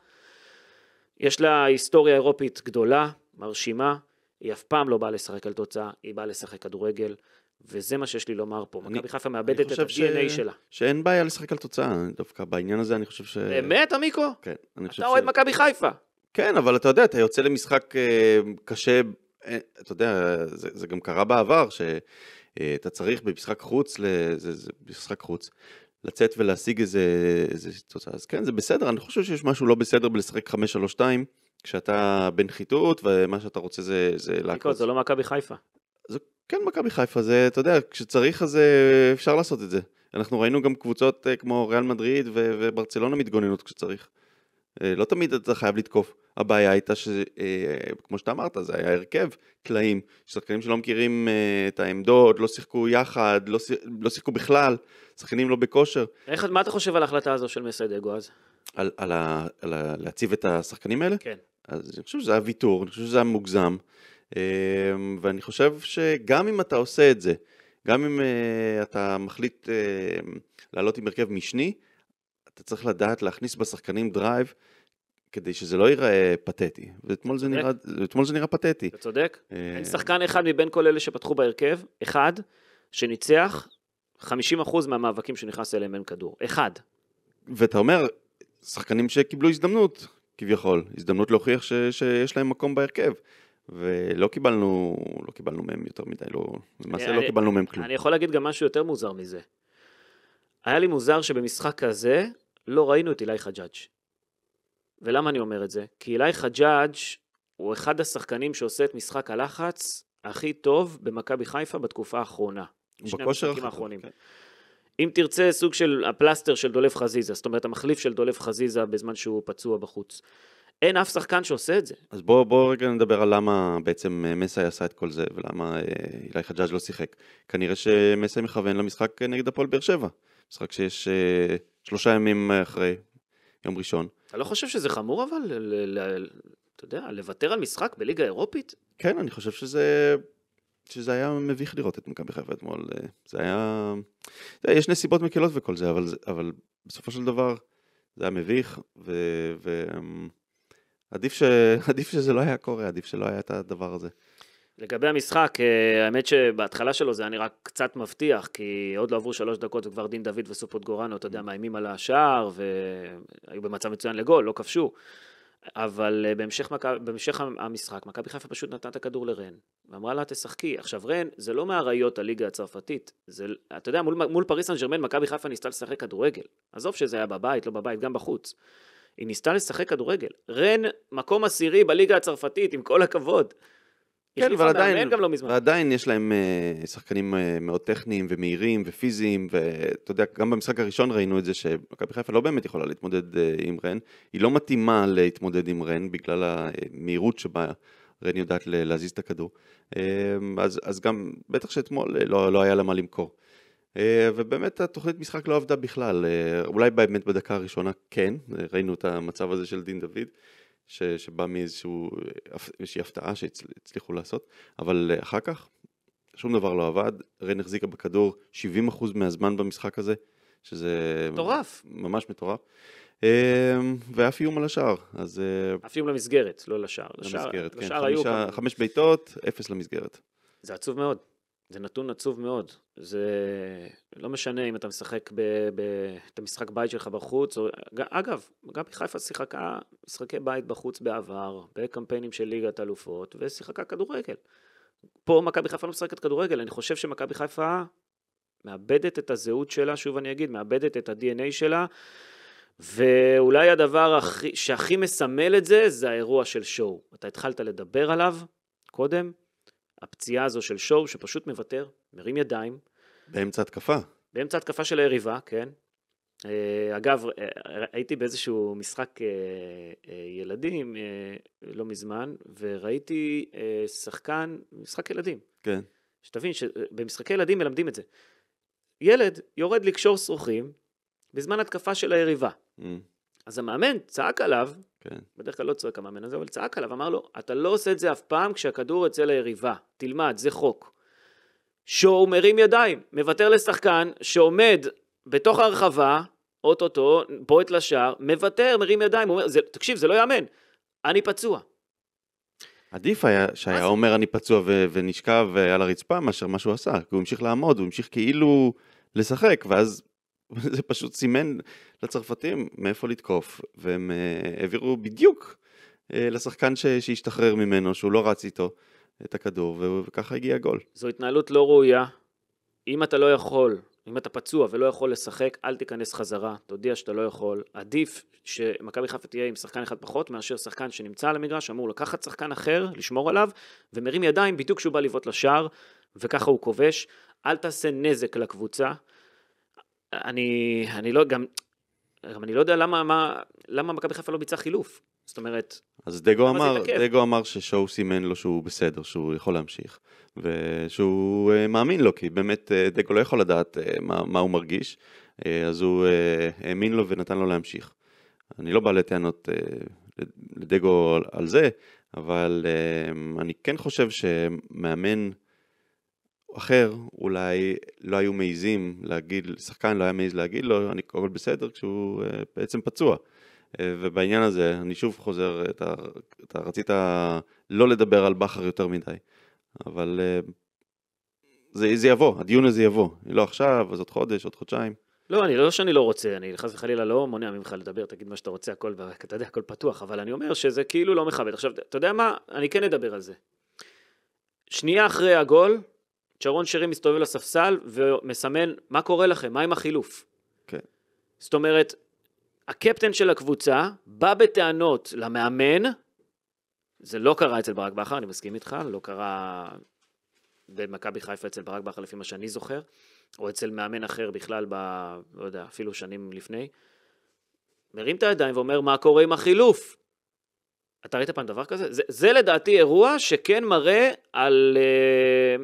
יש לה היסטוריה אירופית גדולה, מרשימה. היא אף פעם לא באה לשחק על תוצאה, היא באה לשחק כדורגל, וזה מה שיש לי לומר פה. מכבי חיפה מאבדת את ה-DNA שלה. שאין בעיה לשחק על תוצאה, דווקא בעניין הזה אני חושב ש... באמת, עמיקו? כן. אתה אוהד מכבי חיפה. כן, אבל אתה יודע, אתה יוצא למשחק אה, קשה, אה, אתה יודע, זה, גם קרה בעבר, שאתה אה, צריך במשחק חוץ, ל... זה משחק חוץ, לצאת ולהשיג איזה, איזה תוצאה. אז כן, זה בסדר, אני חושב שיש משהו לא בסדר בלשחק 5-3-2. כשאתה בנחיתות ומה שאתה רוצה זה, זה לעקוץ. זה לא מכבי חיפה. זה כן מכבי חיפה, זה, אתה יודע, כשצריך אז אה, אפשר לעשות את זה. אנחנו ראינו גם קבוצות אה, כמו ריאל מדריד ו- וברצלונה מתגוננות כשצריך. אה, לא תמיד אתה חייב לתקוף. הבעיה הייתה שכמו שאתה אמרת, זה היה הרכב טלאים, שחקנים שלא מכירים את העמדות, לא שיחקו יחד, לא, שיח, לא שיחקו בכלל, שחקנים לא בכושר. איך, מה אתה חושב על ההחלטה הזו של מסיידגו אז? על, על, ה, על ה, להציב את השחקנים האלה? כן. אז אני חושב שזה היה ויתור, אני חושב שזה היה מוגזם, אמ, ואני חושב שגם אם אתה עושה את זה, גם אם אה, אתה מחליט אמ, לעלות עם הרכב משני, אתה צריך לדעת להכניס בשחקנים דרייב כדי שזה לא ייראה פתטי. ואתמול זה נראה, פתטי. אתה צודק. אה, אין שחקן אחד מבין כל אלה שפתחו בהרכב, אחד, שניצח 50% מהמאבקים שנכנס אליהם אין כדור. אחד. ואתה אומר, שחקנים שקיבלו הזדמנות, כביכול, הזדמנות להוכיח ש, שיש להם מקום בהרכב. ולא קיבלנו, לא קיבלנו מהם יותר מדי, לא, למעשה אני, לא קיבלנו מהם כלום. אני יכול להגיד גם משהו יותר מוזר מזה. היה לי מוזר שבמשחק כזה לא ראינו את אילי חג'אג'. ולמה אני אומר את זה? כי אילי חג'אג' הוא אחד השחקנים שעושה את משחק הלחץ הכי טוב במכבי חיפה בתקופה האחרונה. בכושר האחרון. כן. אם תרצה, סוג של הפלסטר של דולף חזיזה, זאת אומרת, המחליף של דולף חזיזה בזמן שהוא פצוע בחוץ. אין אף שחקן שעושה את זה. אז בואו בוא רגע נדבר על למה בעצם אה, מסאי עשה את כל זה, ולמה אה, אילי חג'אג' לא שיחק. כנראה שמסאי מכוון למשחק אה, נגד הפועל באר שבע. משחק שיש אה, שלושה ימים אחרי, יום ראשון. אתה לא חושב שזה חמור אבל? אתה יודע, לוותר על משחק בליגה האירופית? כן, אני חושב שזה שזה היה מביך לראות את מכבי חיפה אתמול. אה, זה היה... זה, יש נסיבות מקלות וכל זה, אבל, זה, אבל בסופו של דבר זה היה מביך, ו... ו... אמ, עדיף, ש... (laughs) עדיף שזה לא היה קורה, עדיף שלא היה את הדבר הזה. לגבי המשחק, אה, האמת שבהתחלה שלו זה היה נראה קצת מבטיח, כי עוד לא עברו שלוש דקות וכבר דין דוד וסופות גורנו, אתה יודע, מאיימים על השער, והיו במצב מצוין לגול, לא כבשו. אבל אה, בהמשך, מק... בהמשך המשחק, מכבי חיפה פשוט נתנה את הכדור לרן, ואמרה לה, תשחקי. עכשיו, רן, זה לא מאריות הליגה הצרפתית, זה, אתה יודע, מול, מול פריס סן ג'רמן, מכבי חיפה ניסתה לשחק כדורגל. עזוב שזה היה בבית, לא בבית, גם בחוץ. היא ניסתה לשחק כדורגל. רן, מקום עשירי בליגה הצרפתית, עם כל הכבוד. כן, אבל עדיין, לא מזמן. ועדיין יש להם uh, שחקנים uh, מאוד טכניים ומהירים ופיזיים, ואתה יודע, גם במשחק הראשון ראינו את זה שמכבי חיפה לא באמת יכולה להתמודד uh, עם רן, היא לא מתאימה להתמודד עם רן בגלל המהירות שבה רן יודעת להזיז את הכדור. uh, אז, אז גם, בטח שאתמול לא, לא היה לה מה למכור. Uh, ובאמת התוכנית משחק לא עבדה בכלל, uh, אולי באמת בדקה הראשונה כן, ראינו את המצב הזה של דין דוד. ש, שבא מאיזושהי אה, הפתעה שהצליחו לעשות, אבל אה, אחר כך שום דבר לא עבד, ריין החזיקה בכדור 70% מהזמן במשחק הזה, שזה... מטורף. ממש מטורף. אמ, ואף איום על השער, אז... אה, אף איום למסגרת, לא לשער. למסגרת, לשער, כן. לשער חמישה, היו... חמש בעיטות, אפס למסגרת. זה עצוב מאוד. זה נתון עצוב מאוד. זה לא משנה אם אתה משחק ב... ב... את המשחק בית שלך בחוץ, או... אגב, מכבי חיפה שיחקה משחקי בית בחוץ בעבר, בקמפיינים של ליגת אלופות, ושיחקה כדורגל. פה מכבי חיפה לא משחקת כדורגל, אני חושב שמכבי חיפה מאבדת את הזהות שלה, שוב אני אגיד, מאבדת את ה-DNA שלה, ואולי הדבר הכי, שהכי מסמל את זה, זה האירוע של שואו. אתה התחלת לדבר עליו קודם, הפציעה הזו של שואו, שפשוט מוותר, מרים ידיים. באמצע התקפה. באמצע התקפה של היריבה, כן. אה, אגב, הייתי אה, אה, באיזשהו משחק ילדים לא מזמן, וראיתי שחקן, משחק ילדים. כן. שתבין שבמשחקי ילדים מלמדים את זה. ילד יורד לקשור שרוכים בזמן התקפה של היריבה. Mm. אז המאמן צעק עליו, כן. בדרך כלל לא צועק המאמן הזה, אבל צעק עליו, אמר לו, אתה לא עושה את זה אף פעם כשהכדור יוצא ליריבה, תלמד, זה חוק. שואו מרים ידיים, מוותר לשחקן שעומד בתוך הרחבה, אוטוטו, בועט לשער, מוותר, מרים ידיים, אומר, זה, תקשיב, זה לא יאמן, אני פצוע. עדיף היה שהיה אז... אומר אני פצוע ו- ונשכב על הרצפה מאשר מה שהוא עשה, כי הוא המשיך לעמוד, הוא המשיך כאילו לשחק, ואז (laughs) זה פשוט סימן לצרפתים מאיפה לתקוף, והם אה, העבירו בדיוק אה, לשחקן שהשתחרר ממנו, שהוא לא רץ איתו, את הכדור, ו... וככה הגיע הגול. זו התנהלות לא ראויה. אם אתה לא יכול, אם אתה פצוע ולא יכול לשחק, אל תיכנס חזרה, תודיע שאתה לא יכול. עדיף שמכבי חיפה תהיה עם שחקן אחד פחות מאשר שחקן שנמצא על המגרש, אמור לקחת שחקן אחר, לשמור עליו, ומרים ידיים בדיוק כשהוא בא לבעוט לשער, וככה הוא כובש. אל תעשה נזק לקבוצה. אני, אני לא, גם, גם אני לא יודע למה, מה, למה מכבי חיפה לא ביצעה חילוף. זאת אומרת, אז דגו אמר, דגו אמר ששואו סימן לו שהוא בסדר, שהוא יכול להמשיך, ושהוא אה, מאמין לו, כי באמת אה, דגו לא יכול לדעת אה, מה, מה הוא מרגיש, אז הוא האמין לו ונתן לו להמשיך. אני לא בא לטענות לדגו על זה, אבל אני כן חושב שמאמן אחר, אולי לא היו מעיזים להגיד, שחקן לא היה מעיז להגיד לו, אני קורא בסדר, כשהוא אה, בעצם פצוע. אה, ובעניין הזה, אני שוב חוזר, אתה, אתה רצית לא לדבר על בכר יותר מדי, אבל אה, זה, זה יבוא, הדיון הזה יבוא. לא עכשיו, אז עוד חודש, עוד חודשיים. לא, אני לא שאני לא רוצה, אני חס וחלילה לא מונע ממך לדבר, תגיד מה שאתה רוצה, הכל, אתה יודע, הכל פתוח, אבל אני אומר שזה כאילו לא מכבד. עכשיו, אתה יודע מה? אני כן אדבר על זה. שנייה אחרי הגול, שרון שרי מסתובב לספסל ומסמן מה קורה לכם, מה עם החילוף? כן. זאת אומרת, הקפטן של הקבוצה בא בטענות למאמן, זה לא קרה אצל ברק בכר, אני מסכים איתך, לא קרה במכבי חיפה אצל ברק בכר לפי מה שאני זוכר, או אצל מאמן אחר בכלל ב... לא יודע, אפילו שנים לפני. מרים את הידיים ואומר, מה קורה עם החילוף? אתה ראית פעם דבר כזה? זה, זה לדעתי אירוע שכן מראה על...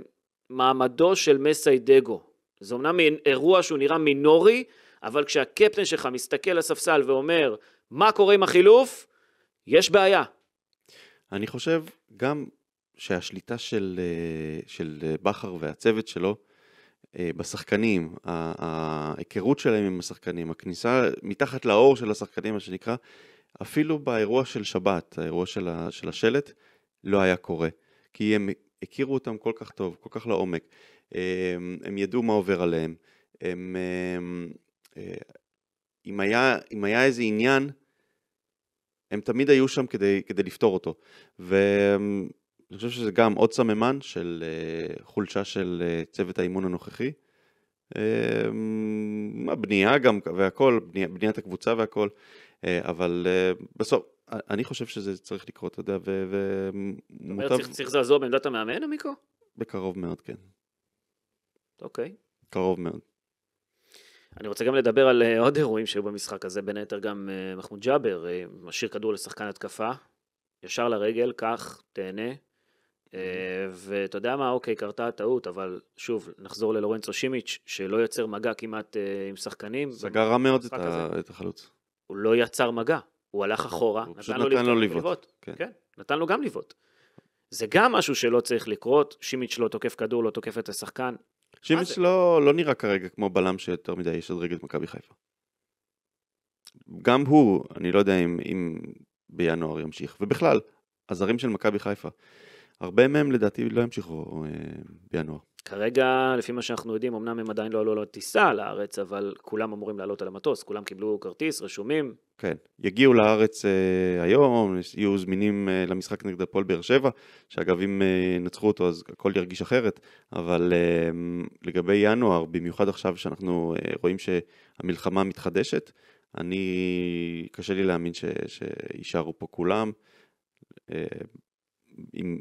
Uh, מעמדו של מסיידגו. זה אומנם אירוע שהוא נראה מינורי, אבל כשהקפטן שלך מסתכל לספסל ואומר, מה קורה עם החילוף? יש בעיה. אני חושב גם שהשליטה של, אה, של אה, בכר והצוות שלו אה, בשחקנים, ההיכרות שלהם עם השחקנים, הכניסה מתחת לאור של השחקנים, מה שנקרא, אפילו באירוע של שבת, האירוע של, השלט, לא היה קורה. כי הם הכירו אותם כל כך טוב, כל כך לעומק, הם ידעו מה עובר עליהם, הם, הם, אה, אם, היה, אם היה איזה עניין, הם תמיד היו שם כדי, כדי לפתור אותו. ואני חושב שזה גם עוד סממן של אה, חולשה של אה, צוות האימון הנוכחי. הבנייה גם והכל, בניית הקבוצה והכל, אבל בסוף, אני חושב שזה צריך לקרות, אתה יודע, ומוטב... זאת אומרת, צריך לעזור בעמדת המאמן, עמיקו? בקרוב מאוד, כן. אוקיי. קרוב מאוד. אני רוצה גם לדבר על אה, עוד אירועים שהיו במשחק הזה, בין היתר גם אה, מחמוד ג'אבר, אה, משאיר כדור לשחקן התקפה, ישר לרגל, קח, תהנה. ואתה יודע מה, אוקיי, קרתה הטעות, אבל שוב, נחזור ללורנצו שימיץ', שלא יוצר מגע כמעט עם שחקנים. סגר רע מאוד את החלוץ. הוא לא יצר מגע. הוא הלך נכון, אחורה, הוא נתן, לו נתן לו לבעוט. כן. כן, נתן לו גם לבעוט. זה גם משהו שלא צריך לקרות, שימיץ' לא תוקף כדור, לא תוקף את השחקן. שימיץ' לא, לא נראה כרגע כמו בלם שיותר מדי יש ישדרג את מכבי חיפה. גם הוא, אני לא יודע אם, אם בינואר ימשיך, ובכלל, הזרים של מכבי חיפה, הרבה מהם לדעתי לא ימשיכו אה, בינואר. כרגע, לפי מה שאנחנו יודעים, אמנם הם עדיין לא עלו לטיסה לארץ, אבל כולם אמורים לעלות על המטוס, כולם קיבלו כרטיס, רשומים. כן, יגיעו לארץ אה, היום, יהיו זמינים אה, למשחק נגד הפועל באר שבע, שאגב, אם אה, ינצחו אה, אותו אז הכל ירגיש אחרת, אבל אה, לגבי ינואר, במיוחד עכשיו שאנחנו אה, רואים שהמלחמה מתחדשת, אני, קשה לי להאמין שיישארו פה כולם. אה, אם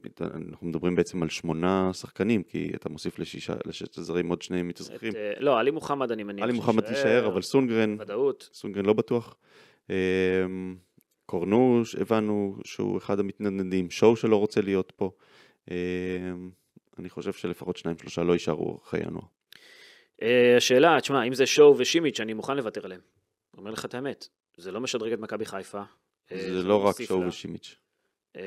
אנחנו מדברים בעצם על שמונה שחקנים, כי אתה מוסיף לשישה, לששת הזרים עוד שני מתאזרחים. אה, לא, עלי מוחמד אני מניח. עלי מוחמד תישאר, אבל סונגרן, ודאות. סונגרן לא בטוח. אמ, קורנו, הבנו שהוא אחד המתנדנדים, שואו שלא רוצה להיות פה. אמ, אני חושב שלפחות שניים שלושה לא יישארו אחרי ינואר. אה, השאלה, תשמע, אם זה שואו ושימיץ', אני מוכן לוותר עליהם. אומר לך את האמת, זה לא משדרג את מכבי חיפה. אה, זה לא רק שואו ושימיץ'. אמ,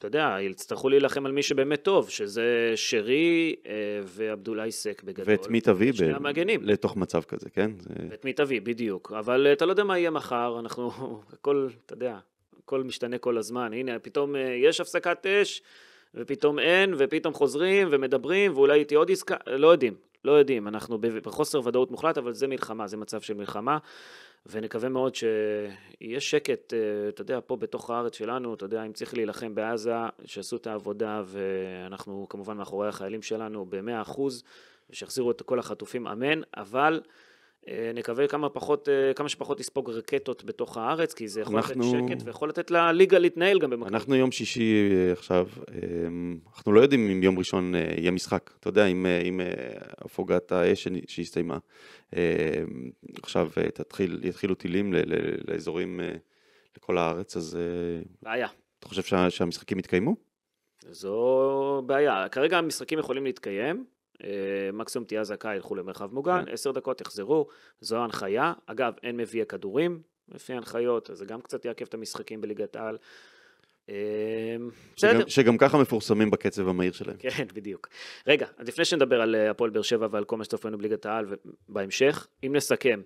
אתה יודע, יצטרכו להילחם על מי שבאמת טוב, שזה שרי אה, ועבדולאי סק בגדול. ואת מי תביא ב... המגנים. לתוך מצב כזה, כן? זה... ואת מי תביא, בדיוק. אבל אה, אתה לא יודע מה יהיה מחר, אנחנו, (laughs) הכל, אתה יודע, הכל משתנה כל הזמן. הנה, פתאום אה, יש הפסקת אש, ופתאום אין, ופתאום חוזרים ומדברים, ואולי תהיה עוד עסקה, לא יודעים. לא יודעים, אנחנו בחוסר ודאות מוחלט, אבל זה מלחמה, זה מצב של מלחמה. ונקווה מאוד שיהיה שקט, אה, אתה יודע, פה בתוך הארץ שלנו, אתה יודע, אם צריך להילחם בעזה, שיעשו את העבודה, ואנחנו כמובן מאחורי החיילים שלנו במאה אחוז, ושיחזירו את כל החטופים, אמן, אבל... אה, נקווה כמה, פחות, אה, כמה שפחות לספוג רקטות בתוך הארץ, כי זה יכול אנחנו... לתת שקט ויכול לתת לליגה להתנהל גם במקום. אנחנו יום שישי אה, עכשיו, אנחנו לא יודעים אם יום ראשון יהיה משחק, אתה יודע, עם, עם הפוגת האש שהסתיימה. עכשיו תתחיל, יתחילו טילים ל, ל, לאזורים, לכל הארץ, אז... בעיה. אתה חושב שה, שהמשחקים יתקיימו? זו בעיה. כרגע המשחקים יכולים להתקיים. אה, מקסימום תהיה אזעקה, ילכו למרחב מוגן, כן. עשר דקות יחזרו, זו ההנחיה. אגב, אין מביא הכדורים לפי ההנחיות, אז זה גם קצת יעכב את המשחקים בליגת העל. אה, שגם, שגם ככה מפורסמים בקצב המהיר שלהם. כן, בדיוק. רגע, אז לפני שנדבר על אה, הפועל באר שבע ועל כל מה שצופנו בליגת העל בהמשך, אם נסכם,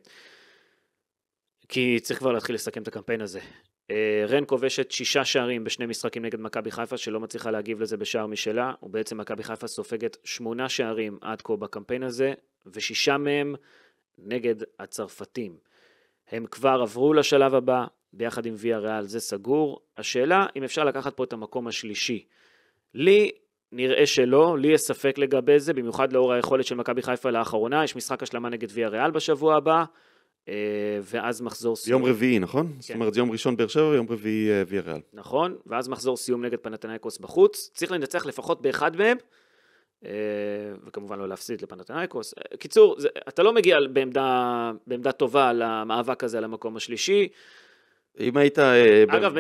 כי צריך כבר להתחיל לסכם את הקמפיין הזה. אה, רן כובשת שישה שערים בשני משחקים נגד מכבי חיפה שלא מצליחה להגיב לזה בשער משלה ובעצם מכבי חיפה סופגת שמונה שערים עד כה בקמפיין הזה ושישה מהם נגד הצרפתים. הם כבר עברו לשלב הבא ביחד עם ויה ריאל זה סגור. השאלה אם אפשר לקחת פה את המקום השלישי. לי נראה שלא, לי יש ספק לגבי זה, במיוחד לאור היכולת של מכבי חיפה לאחרונה, יש משחק השלמה נגד ויה ריאל בשבוע הבא. אה, ואז מחזור סיום. יום רביעי, נכון? כן. זאת אומרת, יום ראשון באר שבע ויום רביעי אה, ויה ריאל. נכון, ואז מחזור סיום נגד פנתנייקוס בחוץ. צריך לנצח לפחות באחד מהם, אה, וכמובן לא להפסיד לפנתנייקוס. קיצור, זה, אתה לא מגיע בעמדה, בעמדה טובה למאבק הזה על המקום השלישי. אם היית... אגב,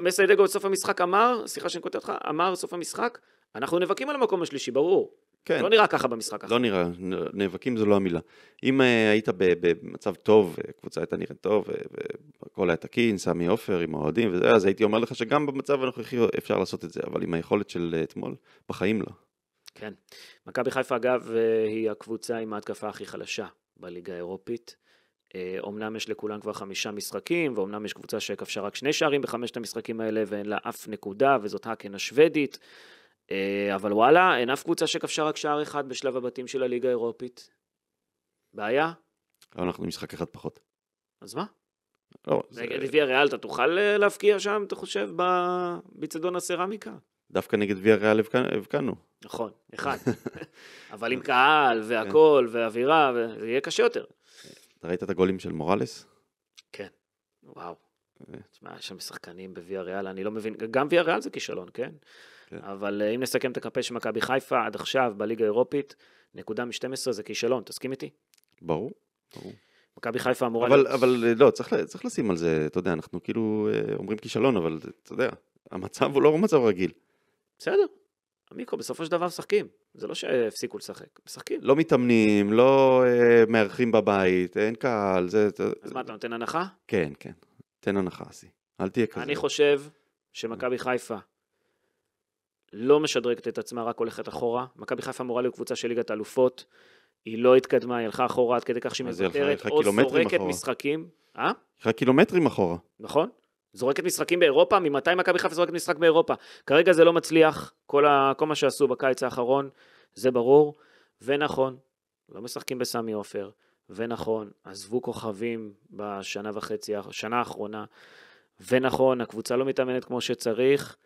מסיידגו בסוף המשחק אמר, סליחה שאני קוטע אותך, אמר סוף המשחק, אנחנו נאבקים על המקום השלישי, ברור. כן. לא נראה ככה במשחק הזה. לא נראה, נאבקים זו לא המילה. אם אה, היית במצב טוב, אה, קבוצה הייתה נראית טוב, אה, והכל היה תקין, סמי עופר עם האוהדים וזה, אז הייתי אומר לך שגם במצב הנוכחי אפשר לעשות את זה, אבל עם היכולת של אתמול, בחיים לא. כן. מכבי חיפה, אגב, היא הקבוצה עם ההתקפה הכי חלשה בליגה האירופית. אומנם יש לכולם כבר חמישה משחקים, ואומנם יש קבוצה שכבשה רק שני שערים בחמשת המשחקים האלה, ואין לה אף נקודה, וזאת האקן השוודית. אה, אבל וואלה, אין אף קבוצה שכבשה רק שער אחד בשלב הבתים של הליגה האירופית. בעיה? אנחנו משחק אחד פחות. אז מה? לא, נגד ויה ריאל אתה תוכל אה, להפקיע שם, אתה חושב, בצדון הסרמיקה? דווקא נגד ויה ריאל הבקענו. נכון, אחד. (laughs) אבל עם קהל והכול כן. ואווירה, זה יהיה קשה יותר. אתה ראית את הגולים של מוראלס? כן, וואו. אה. תשמע, יש שם שחקנים בוויה ריאל, אני לא מבין, גם ויה ריאל זה כישלון, כן? כן. אבל אה, אם נסכם את הקמפיין של מכבי חיפה עד עכשיו בליגה האירופית, נקודה מ-12 זה כישלון, תסכים איתי? ברור, ברור. מכבי חיפה אמורה... אבל, להיות... אבל אה, לא, צריך, צריך לשים על זה, אתה יודע, אנחנו כאילו אה, אומרים כישלון, אבל אתה יודע, המצב הוא לא מצב רגיל. בסדר, המיקרו בסופו של דבר משחקים, זה לא שהפסיקו לשחק, משחקים. לא מתאמנים, לא אה, מארחים בבית, אין קהל, זה... אז זה... מה, אתה נותן הנחה? כן, כן, תן הנחה, אסי, אל תהיה כזה. אני חושב שמכבי חיפה לא משדרגת את עצמה, רק הולכת אחורה. מכבי חיפה אמורה להיות קבוצה של ליגת אלופות, היא לא התקדמה, היא הלכה אחורה עד כדי כך שהיא מוותרת, או זורקת אחורה. משחקים. אה? הלכה קילומטרים אחורה. נכון. זורקת משחקים באירופה, ממתי מכבי חיפה זורקת משחק באירופה? כרגע זה לא מצליח, כל, ה... כל מה שעשו בקיץ האחרון, זה ברור. ונכון, לא משחקים בסמי עופר, ונכון, עזבו כוכבים בשנה וחצי, שנה האחרונה, ונכון, הקבוצה לא מתאמנת כמו שצריך,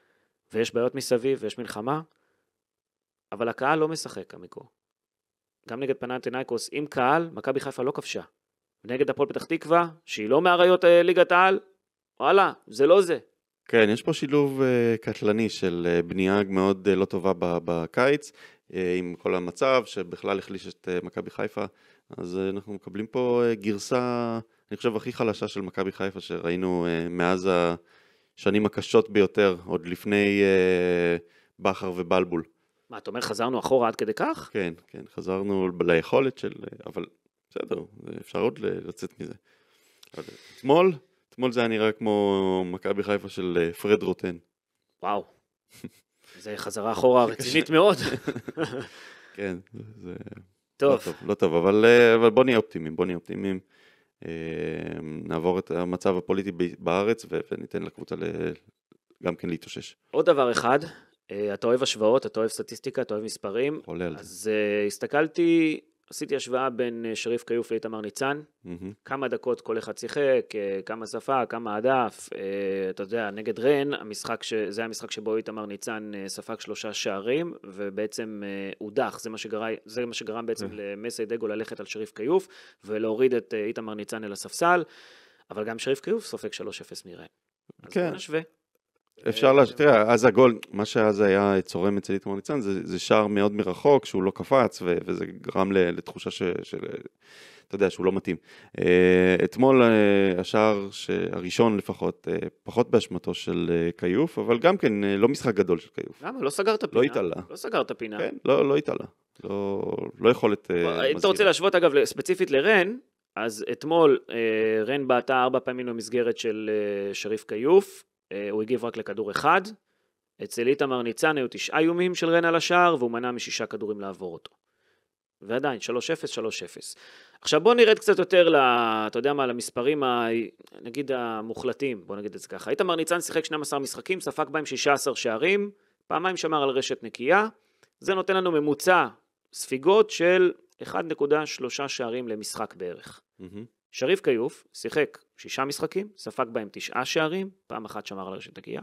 ויש בעיות מסביב, ויש מלחמה, אבל הקהל לא משחק, עמיקו. גם נגד פנתינאיקוס, עם קהל, מכבי חיפה לא כבשה. נגד הפועל פתח תקווה, שהיא לא מאריות אה, ליגת העל, וואלה, זה לא זה. כן, יש פה שילוב uh, קטלני של uh, אה, בנייה מאוד uh, לא טובה בקיץ, uh, עם כל המצב שבכלל החליש את uh, מכבי חיפה, אז uh, אנחנו מקבלים פה uh, גרסה, אני חושב, הכי חלשה של מכבי חיפה שראינו uh, מאז ה... השנים הקשות ביותר, עוד לפני אה, בכר ובלבול. מה, אתה אומר חזרנו אחורה עד כדי כך? כן, כן, חזרנו ליכולת של... אבל בסדר, אפשר עוד לצאת מזה. אתמול, אתמול זה היה נראה כמו מכבי חיפה של אה, פרד רוטן. וואו, (laughs) זה חזרה אחורה רצינית (laughs) מאוד. כן, זה... טוב. לא טוב, לא טוב, אבל, אה, אבל בוא נהיה אופטימיים, בוא נהיה אופטימיים. אה, נעבור את המצב הפוליטי בארץ וניתן לקבוצה גם כן להתאושש. עוד דבר אחד, אה, אתה אוהב השוואות, אתה אוהב סטטיסטיקה, אתה אוהב מספרים. עולה על זה. אז אה, הסתכלתי עשיתי השוואה בין אה, שריף כיוף לאיתמר ניצן, mm-hmm. כמה דקות כל אחד שיחק, אה, כמה שפה, כמה הדף, אה, אתה יודע, נגד רן, המשחק ש... זה המשחק שבו איתמר ניצן ספג שלושה שערים, ובעצם הודח, זה מה, שגרה... זה מה שגרם בעצם mm-hmm. למסי דגו ללכת על שריף כיוף, ולהוריד את איתמר ניצן אל הספסל, אבל גם שריף כיוף סופג 3-0 מרן. כן. אז בוא נשווה. אפשר, אה, לה... תראה, אז הגול, מה שאז היה צורם אצל איתמר ניצן, זה, זה שער מאוד מרחוק, שהוא לא קפץ, ו, וזה גרם ל, לתחושה ש, של, אתה יודע, שהוא לא מתאים. אה, אתמול אה, השער הראשון לפחות, פחות באשמתו של כיוף, אבל גם כן לא משחק גדול של כיוף. למה? לא סגר את הפינה. לא התעלה. לא סגר את הפינה. כן, לא, לא התעלה. לא, לא יכולת... אם אתה רוצה להשוות, אגב, ספציפית לרן, אז אתמול רן בעטה ארבע פעמים למסגרת של שריף כיוף, אה, הוא הגיב רק לכדור אחד. אצל איתמר ניצן היו תשעה איומים של רן על השער, והוא מנע משישה כדורים לעבור אותו. ועדיין, 3-0, 3-0. עכשיו בוא נרד קצת יותר, ל, אתה יודע מה, למספרים, ה, נגיד המוחלטים, בוא נגיד את זה ככה. איתמר ניצן שיחק 12 משחקים, ספג בהם 16 שערים, פעמיים שמר על רשת נקייה. זה נותן לנו ממוצע ספיגות של 1.3 שערים למשחק בערך. Mm-hmm. שריף כיוף שיחק שישה משחקים, ספג בהם תשעה שערים, פעם אחת שמר על רשת הגיעה.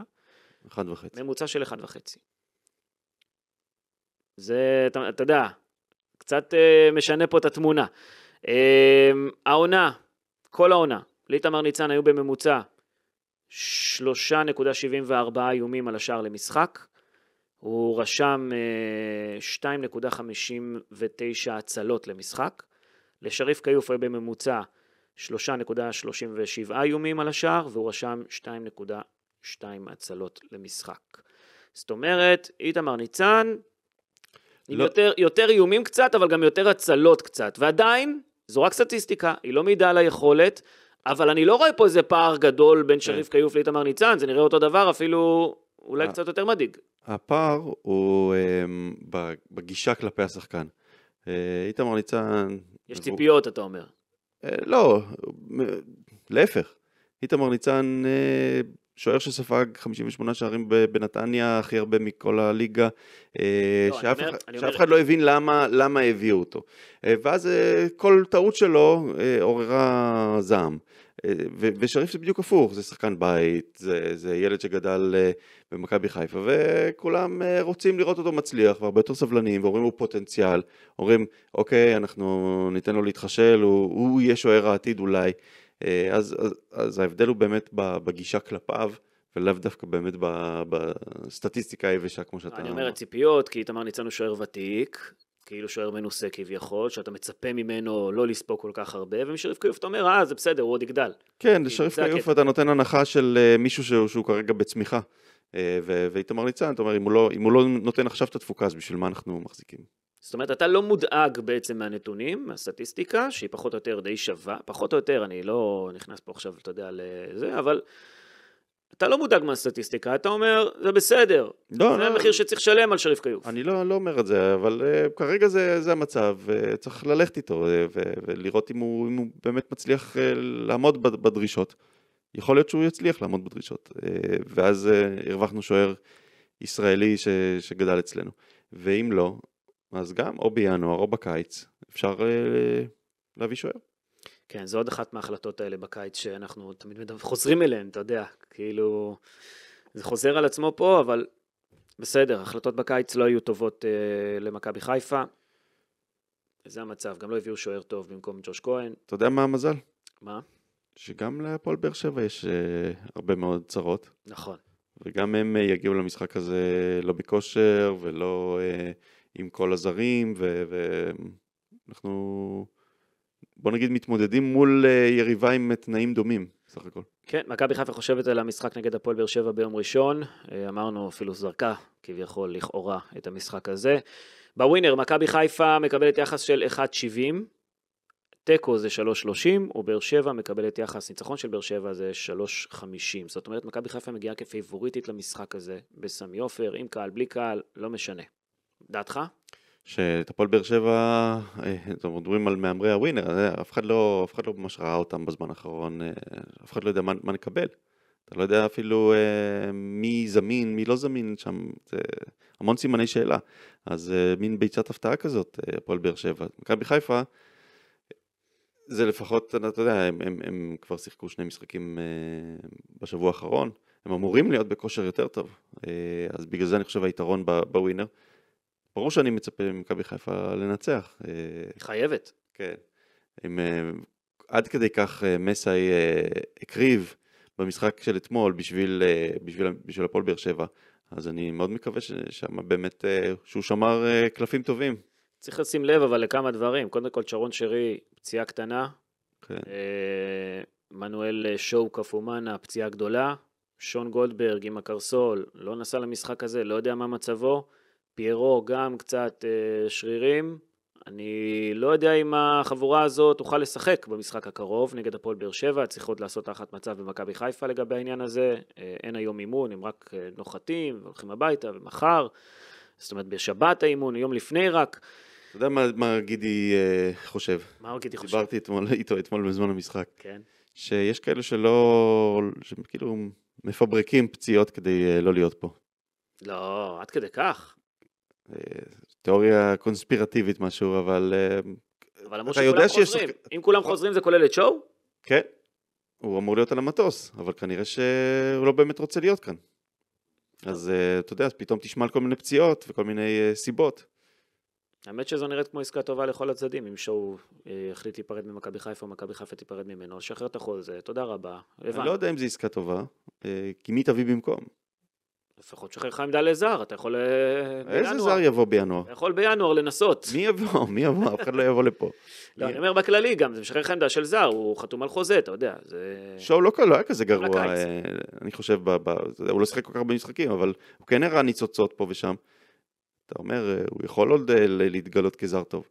אחד וחצי. ממוצע של אחד וחצי. זה, אתה, אתה יודע, קצת uh, משנה פה את התמונה. Um, העונה, כל העונה, לאיתמר ניצן היו בממוצע 3.74 איומים על השער למשחק. הוא רשם uh, אה, 2.59 הצלות למשחק. לשריף כיוף היו בממוצע 3.37 איומים על השער, והוא רשם 2.2 הצלות למשחק. זאת אומרת, איתמר ניצן, עם לא. יותר, יותר איומים קצת, אבל גם יותר הצלות קצת. ועדיין, זו רק סטטיסטיקה, היא לא מידה על היכולת, אבל אני לא רואה פה איזה פער גדול בין כן. שריף כן. כיוף לאיתמר ניצן, זה נראה אותו דבר, אפילו אולי קצת יותר מדאיג. הפער הוא אמ, בגישה כלפי השחקן. אה, איתמר ניצן... יש ציפיות, הוא... אתה אומר. אה, לא, להפך. איתמר ניצן, אה, שוער שספג 58 שערים בנתניה, הכי הרבה מכל הליגה, אה, לא, שאף, אומר, שאף אומר... אחד לא הבין למה, למה הביאו אותו. ואז כל טעות שלו עוררה זעם. אה, ו- ושריף זה בדיוק הפוך, זה שחקן בית, זה, זה ילד שגדל אה, במכבי חיפה, וכולם אה, רוצים לראות אותו מצליח, והרבה יותר סבלניים, ואומרים הוא פוטנציאל, אומרים, אוקיי, אנחנו ניתן לו להתחשל, הוא, הוא יהיה שוער העתיד אולי. אז, אז, אז ההבדל הוא באמת בגישה כלפיו. ולאו דווקא באמת בסטטיסטיקה היבשה כמו שאתה... אומר. אני אומר הציפיות, כי איתמר ניצן הוא שוער ותיק, כאילו שוער מנוסה כביכול, שאתה מצפה ממנו לא לספוג כל כך הרבה, ומשריף כיוף אתה אומר, אה, זה בסדר, הוא עוד יגדל. כן, לשריף כאילו, כיוף אתה נותן הנחה של אה, מישהו שהוא, שהוא כרגע בצמיחה. אה, ואיתמר ניצן, אתה אומר, אם הוא, לא, אם הוא לא נותן עכשיו את התפוקה, אז בשביל מה אנחנו מחזיקים? זאת אומרת, אתה לא מודאג בעצם מהנתונים, מהסטטיסטיקה, שהיא פחות או יותר די שווה, פחות או יותר, אני לא נכנס פה עכשיו, אתה יודע, לזה, אבל... אתה לא מודאג מהסטטיסטיקה, אתה אומר, זה בסדר. לא, זה לא. המחיר לא. שצריך לשלם על שריף כיוף. אני לא, לא אומר את זה, אבל uh, כרגע זה, זה המצב, וצריך אה, ללכת איתו אה, ו- ולראות אם הוא, אם הוא באמת מצליח uh, לעמוד בדרישות. יכול להיות שהוא יצליח לעמוד בדרישות. Uh, ואז uh, הרווחנו שוער ישראלי ש- שגדל אצלנו. ואם לא, אז גם או בינואר או בקיץ אפשר uh, להביא שוער. כן, זו עוד אחת מההחלטות האלה בקיץ שאנחנו תמיד חוזרים אליהן, אתה יודע, כאילו, זה חוזר על עצמו פה, אבל בסדר, החלטות בקיץ לא היו טובות אה, למכבי חיפה. זה המצב, גם לא הביאו שוער טוב במקום ג'וש כהן. אתה יודע מה המזל? מה? שגם להפועל באר שבע יש אה, הרבה מאוד צרות. נכון. וגם הם אה, יגיעו למשחק הזה אה, לא בכושר ולא אה, עם כל הזרים, ואנחנו... ו... בוא נגיד, מתמודדים מול אה, יריבה עם תנאים דומים, סך הכל. כן, מכבי חיפה חושבת על המשחק נגד הפועל באר שבע ביום ראשון. אה, אמרנו, אפילו זרקה, כביכול, לכאורה, את המשחק הזה. בווינר, מכבי חיפה מקבלת יחס של 1.70, תיקו זה 3.30, ובאר שבע מקבלת יחס, ניצחון של באר שבע זה 3.50. זאת אומרת, מכבי חיפה מגיעה כפייבוריטית למשחק הזה, בסמי עופר, עם קהל, בלי קהל, לא משנה. דעתך? שאת הפועל באר שבע, אה, אתם מדברים על מהמרי הווינר, אה, אף אחד, לא, אף אחד לא ממש ראה אותם בזמן האחרון, אה, אף אחד לא יודע מה, מה נקבל. אתה לא יודע אפילו אה, מי זמין, מי לא זמין שם, זה המון סימני שאלה. אז אה, מין ביצת הפתעה כזאת, הפועל אה, באר שבע. מכבי חיפה, זה לפחות, אתה יודע, הם, הם, הם כבר שיחקו שני משחקים אה, בשבוע האחרון, הם אמורים להיות בכושר יותר טוב, אה, אז בגלל זה אני חושב היתרון בווינר. ב- ברור שאני מצפה ממכבי חיפה לנצח. אה, היא חייבת. כן. עם, אה, עד כדי כך אה, מסאי הקריב במשחק של אתמול בשביל, בשביל, בשביל הפועל באר שבע. אז אני מאוד מקווה ששם באמת, שהוא שמר קלפים טובים. צריך לשים לב אבל לכמה דברים. קודם כל, שרון שרי, פציעה קטנה. כן. מנואל שואו קפומאנה, פציעה גדולה. שון גולדברג עם הקרסול, לא נסע למשחק הזה, לא יודע מה מצבו. פיירו גם קצת אה, שרירים. אני לא יודע אם החבורה הזאת תוכל לשחק במשחק הקרוב נגד הפועל באר שבע, צריכות לעשות תחת מצב במכבי חיפה לגבי העניין הזה. אה, אין היום אימון, הם רק אה, נוחתים, הולכים הביתה, ומחר, זאת אומרת בשבת האימון, יום לפני רק. אתה יודע מה, מה גידי אה, חושב? מה גידי חושב? דיברתי אתמול, (laughs) איתו אתמול בזמן המשחק. כן. שיש כאלה שלא, שכאילו מפברקים פציעות כדי אה, לא להיות פה. לא, עד כדי כך. תיאוריה קונספירטיבית משהו, אבל... אה, אבל אמרו שכולם חוזרים. שיש... אם כולם נכון. חוזרים זה כולל את שואו? כן. הוא אמור להיות על המטוס, אבל כנראה שהוא לא באמת רוצה להיות כאן. אז אה, אתה יודע, פתאום תשמע על כל מיני פציעות וכל מיני אה, סיבות. האמת שזו נראית כמו עסקה טובה לכל הצדדים, אם שואו יחליט להיפרד ממכבי חיפה, מכבי חיפה תיפרד ממנו, שחרר את החוזה, תודה רבה, אני לא יודע אם זו עסקה טובה, כי מי תביא במקום? לפחות שחרר חיים דליה זר, אתה יכול אה, בינואר. איזה זר יבוא בינואר? אתה יכול בינואר לנסות. מי יבוא? מי יבוא? אף אחד לא יבוא לפה. לא, אני אומר בכללי גם, זה משחרר חיים דליה של זר, הוא חתום על חוזה, אתה יודע. שואו לא, לא היה כזה גרוע, אה, אני חושב, הוא לא שיחק כל כך הרבה משחקים, אבל הוא כן הראה ניצוצות פה ושם. אתה אומר, אה, הוא יכול עוד להתגלות כזר טוב.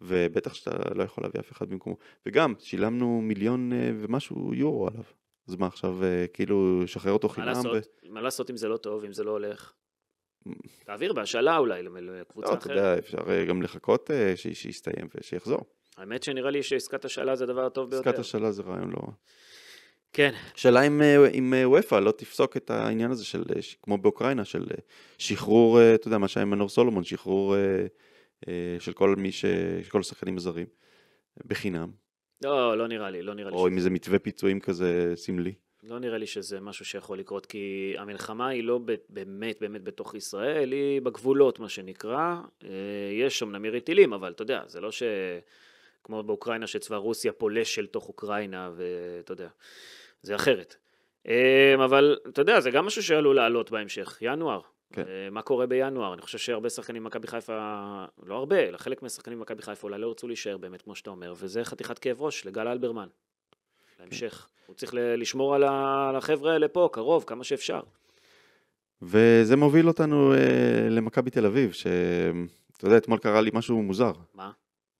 ובטח שאתה לא יכול להביא אף אחד במקומו. וגם, שילמנו מיליון ומשהו יורו עליו. אז מה עכשיו, אה, כאילו, שחרר אותו חינם? מה לעשות, ו... מה לעשות אם זה לא טוב, אם זה לא הולך? תעביר בהשאלה אולי לקבוצה אחרת. לא, אתה יודע, אפשר אה, גם לחכות אה, שיסתיים ושיחזור. האמת שנראה לי שעסקת השאלה זה הדבר הטוב ביותר. עסקת השאלה זה רעיון לא רע. כן. שאלה אם וופא לא תפסוק את העניין הזה של, כמו באוקראינה, של שחרור, אתה יודע, מה שהיה עם מנור סולומון, שחרור של כל מי ש... של כל השחקנים הזרים, בחינם. לא, לא נראה לי, לא נראה לי. או עם איזה מתווה פיצויים כזה סמלי. לא נראה לי שזה משהו שיכול לקרות, כי המלחמה היא לא באמת באמת בתוך ישראל, היא בגבולות, מה שנקרא. אה, יש שם נמירי טילים, אבל אתה יודע, זה לא ש... כמו באוקראינה, שצבא רוסיה פולש אל תוך אוקראינה, ואתה יודע, זה אחרת. אה, אבל אתה יודע, זה גם משהו שעלול לעלות בהמשך, ינואר. כן. אה, מה קורה בינואר? אני חושב שהרבה שחקנים במכבי חיפה, לא הרבה, אלא חלק מהשחקנים במכבי חיפה אולי לא ירצו להישאר באמת, כמו שאתה אומר, וזה חתיכת כאב ראש לגל אלברמן. להמשך. כן. הוא צריך לשמור על החבר'ה האלה פה, קרוב, כמה שאפשר. וזה מוביל אותנו אה, למכבי תל אביב, שאתה יודע, אתמול קרה לי משהו מוזר. מה?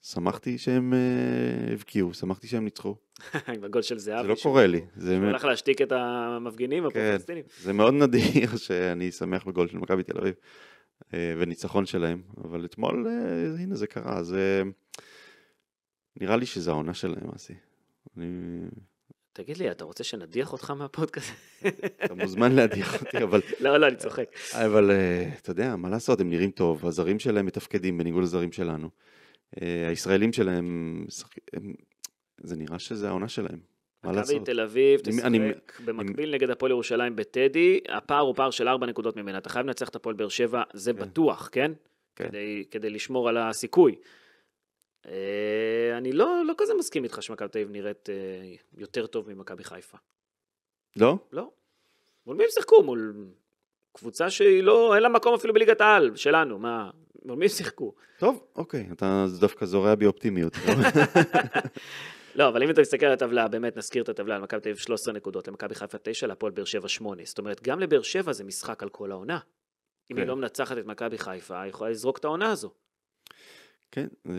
שמחתי שהם אה, הבקיעו, שמחתי שהם ניצחו. (laughs) עם הגול של זהבי. זה לא קורה לי. זה הולך להשתיק את המפגינים כן, הפלסטינים. זה מאוד נדיר (laughs) שאני שמח בגול של מכבי תל אביב אה, וניצחון שלהם, אבל אתמול, אה, הנה זה קרה, זה... נראה לי שזו העונה שלהם, אסי. אני... תגיד לי, אתה רוצה שנדיח אותך מהפודקאסט? אתה מוזמן להדיח (laughs) אותי, אבל... לא, לא, אני צוחק. אבל אתה יודע, מה לעשות, הם נראים טוב, הזרים שלהם מתפקדים בניגוד לזרים שלנו. אה, הישראלים שלהם, זה נראה שזה העונה שלהם. מה לעשות? מכבי תל אביב תשחק במקביל אני... נגד הפועל ירושלים בטדי, הפער הוא פער של ארבע נקודות ממנה, אתה חייב לנצח את הפועל באר שבע, זה כן. בטוח, כן? כן. כדי, כדי לשמור על הסיכוי. אה, אני לא, לא כזה מסכים איתך שמכבי תל אביב נראית אה, יותר טוב ממכבי חיפה. לא? לא. מול מי הם שיחקו? מול קבוצה שהיא לא, אין לה מקום אפילו בליגת העל, שלנו, מה, כבר מי שיחקו. טוב, אוקיי, אתה דווקא זורע בי אופטימיות. (laughs) לא, אבל אם אתה מסתכל על הטבלה, באמת נזכיר את הטבלה, למכבי תל אביב 13 נקודות, למכבי חיפה 9, להפועל באר שבע 8. זאת אומרת, גם לבאר שבע זה משחק על כל העונה. אם היא כן. לא מנצחת את מכבי חיפה, היא יכולה לזרוק את העונה הזו. כן, אה,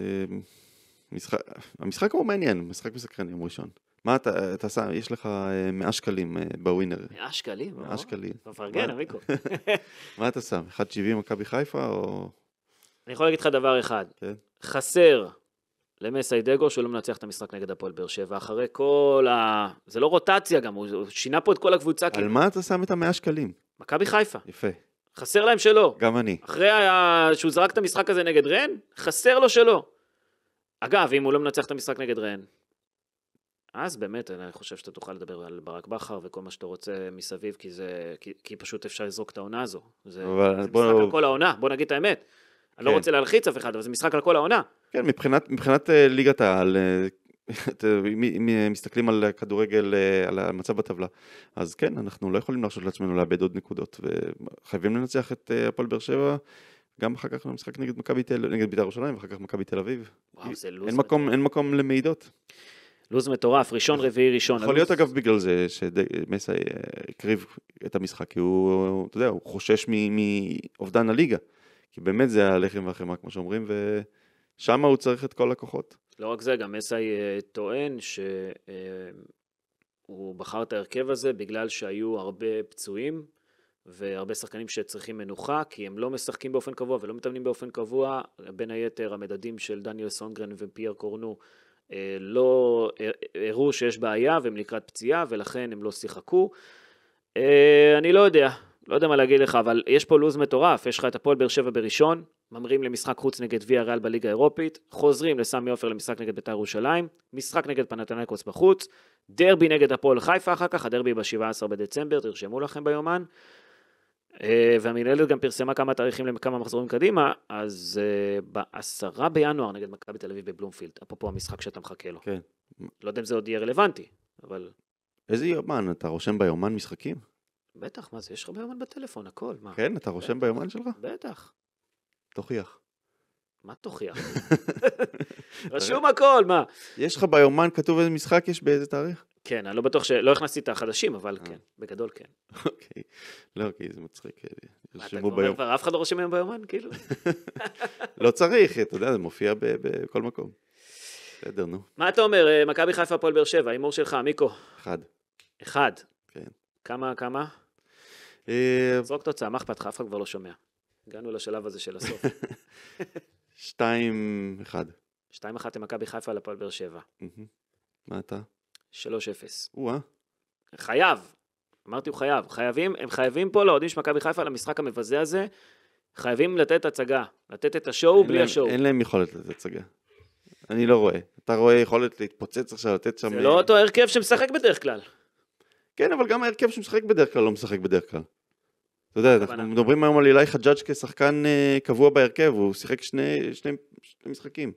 המשחק הוא מעניין, משחק מסקרן יום ראשון. מה אתה, אתה שם, יש לך 100 אה, שקלים אה, בווינר. 100 שקלים? 100 שקלים. מפרגן, עמיקו. (laughs) מה אתה שם, 1.70 מכבי חיפה או אני יכול להגיד לך דבר אחד, כן. חסר למסי דגו שהוא לא מנצח את המשחק נגד הפועל באר שבע, אחרי כל ה... זה לא רוטציה גם, הוא שינה פה את כל הקבוצה. על כי... כאילו. מה אתה שם את המאה שקלים? מכבי חיפה. יפה. חסר להם שלא. גם אני. אחרי ה... שהוא זרק את המשחק הזה נגד רן, חסר לו שלא. אגב, אם הוא לא מנצח את המשחק נגד רן, אז באמת אני חושב שאתה תוכל לדבר על ברק בכר וכל מה שאתה רוצה מסביב, כי זה... כי, כי פשוט אפשר לזרוק את העונה הזו. זה, אבל זה בוא... משחק על כל העונה, בוא נגיד את האמת. אני לא כן. רוצה להלחיץ אף אחד, אבל זה משחק על כל העונה. כן, מבחינת, מבחינת אה, ליגת העל, אה, (laughs) אה, אם מסתכלים על כדורגל, על המצב בטבלה, אז כן, אנחנו לא יכולים להרשות לעצמנו לאבד עוד נקודות, וחייבים לנצח את הפועל באר שבע. גם אחר כך במשחק נגד מכבי תל אביב, נגד בית"ר ירושלים, ואחר כך מכבי תל אביב. וואו, זה לוז. אין מקום, אין מקום למעידות. לוז מטורף, ראשון, רביעי, ראשון. יכול להיות אגב בגלל זה שמסע הקריב את המשחק, כי הוא, אתה יודע, הוא חושש מאובדן הליגה. כי באמת זה הלחם והחמאה, כמו שאומרים, ושם הוא צריך את כל הכוחות. לא רק זה, גם אסאי אה, טוען שהוא בחר את ההרכב הזה בגלל שהיו הרבה פצועים והרבה שחקנים שצריכים מנוחה, כי הם לא משחקים באופן קבוע ולא מתאמנים באופן קבוע. בין היתר, המדדים של דניאל סונגרן ופייר קורנו אה, לא אה, הראו שיש בעיה והם לקראת פציעה, ולכן הם לא שיחקו. אני לא יודע, לא יודע מה להגיד לך, אבל יש פה לו"ז מטורף, יש לך את הפועל באר שבע בראשון, ממרים למשחק חוץ נגד ויה ריאל בליגה האירופית, חוזרים לסמי עופר למשחק נגד בית"ר ירושלים, משחק נגד פנתנקוס בחוץ, דרבי נגד הפועל חיפה אחר כך, הדרבי ב-17 בדצמבר, תרשמו לכם ביומן. אה, והמינהלת גם פרסמה כמה תאריכים לכמה מחזורים קדימה, אז אה, ב-10 בינואר נגד מכבי תל אביב בבלומפילד, אפרופו המשחק שאתה מחכה לו. כן. לא יודע אם זה עוד יהיה רלוונטי, אבל... איזה יומן? אתה רושם ביומן משחקים? בטח, מה זה, יש לך ביומן בטלפון, הכל, מה? כן, אתה רושם ביומן שלך? בטח. תוכיח. מה תוכיח? (laughs) רשום הכל, מה? יש לך ביומן כתוב איזה משחק יש באיזה תאריך? כן, אני לא בטוח שלא הכנסתי את החדשים, אבל אה. כן, בגדול כן. אוקיי, לא, כי אוקיי, זה מצחיק. אה, אתה גומר כבר, אף אחד לא רושם היום ביומן, כאילו? (laughs) לא צריך, אתה יודע, זה מופיע בכל מקום. בסדר, נו. מה אתה אומר, אה, מכבי חיפה, הפועל באר שבע, ההימור שלך, מיקו? אחד. אחד. כן. כמה, כמה? אה, זרוק תוצאה, מה אכפת לך? אף אחד כבר לא שומע. הגענו לשלב הזה של הסוף. 2-1. (laughs) 2-1 למכבי חיפה על הפועל באר שבע. מה אתה? 3-0. או-אה. חייב. אמרתי הוא חייב. חייבים, הם חייבים פה לאוהדים של מכבי חיפה למשחק המבזה הזה. חייבים לתת הצגה. לתת את השואו בלי השואו. אין להם יכולת לתת הצגה. אני לא רואה. אתה רואה יכולת להתפוצץ עכשיו, לתת שם... זה לא אה, אותו הרכב שמשחק בדרך כלל. כן, אבל גם ההרכב שמשחק בדרך כלל לא משחק בדרך כלל. אתה יודע, אנחנו מדברים היום על אילי חג'אג' כשחקן אה, קבוע בהרכב, הוא שיחק שני, משחקים.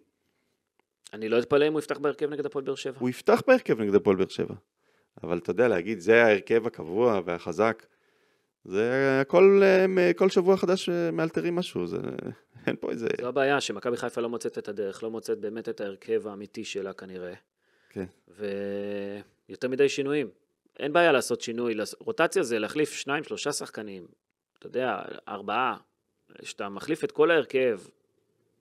אני לא אתפלא אם הוא יפתח בהרכב נגד הפועל באר שבע. הוא יפתח בהרכב נגד הפועל באר שבע. אבל אתה יודע, להגיד, זה ההרכב הקבוע והחזק, זה כל, אה, כל שבוע חדש אה, מאלתרים משהו, זה, (laughs) אין פה איזה... זו הבעיה, שמכבי חיפה לא מוצאת את הדרך, לא מוצאת באמת את ההרכב האמיתי שלה כנראה. כן. ויותר מדי שינויים. אין בעיה לעשות שינוי, רוטציה זה להחליף שניים, שלושה שחקנים, אתה יודע, ארבעה, שאתה מחליף את כל ההרכב,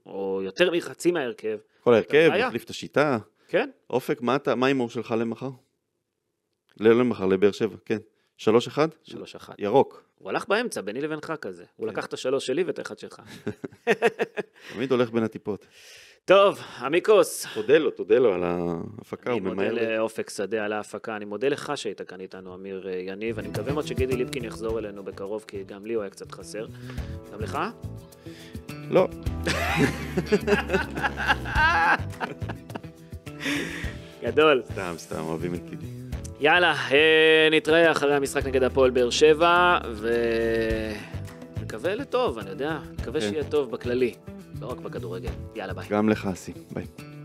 או יותר מחצי מההרכב. כל ההרכב, מחליף את השיטה. כן. אופק, מה, ההימור שלך למחר? לא, לא למחר, לבאר שבע, כן. שלוש אחד? שלוש 1 ירוק. הוא הלך באמצע, ביני לבינך כזה. הוא כן. לקח את השלוש שלי ואת האחד שלך. (laughs) תמיד הולך בין הטיפות. טוב, עמיקוס. תודה לו, תודה לו על ההפקה, הוא ממהר. אני מודה לאופק שדה על ההפקה, אני מודה לך שהיית כאן איתנו, אמיר אה, יניב. אני מקווה מאוד שגידי ליפקין יחזור אלינו בקרוב, כי גם לי הוא היה קצת חסר. גם לך? לא. גדול. סתם, סתם, אוהבים את גידי. יאללה, אה, נתראה אחרי המשחק נגד הפועל באר שבע, ו... מקווה לטוב, אני יודע, מקווה כן. שיהיה טוב בכללי. לא רק בכדורגל. יאללה, ביי. גם לך, אסי. ביי.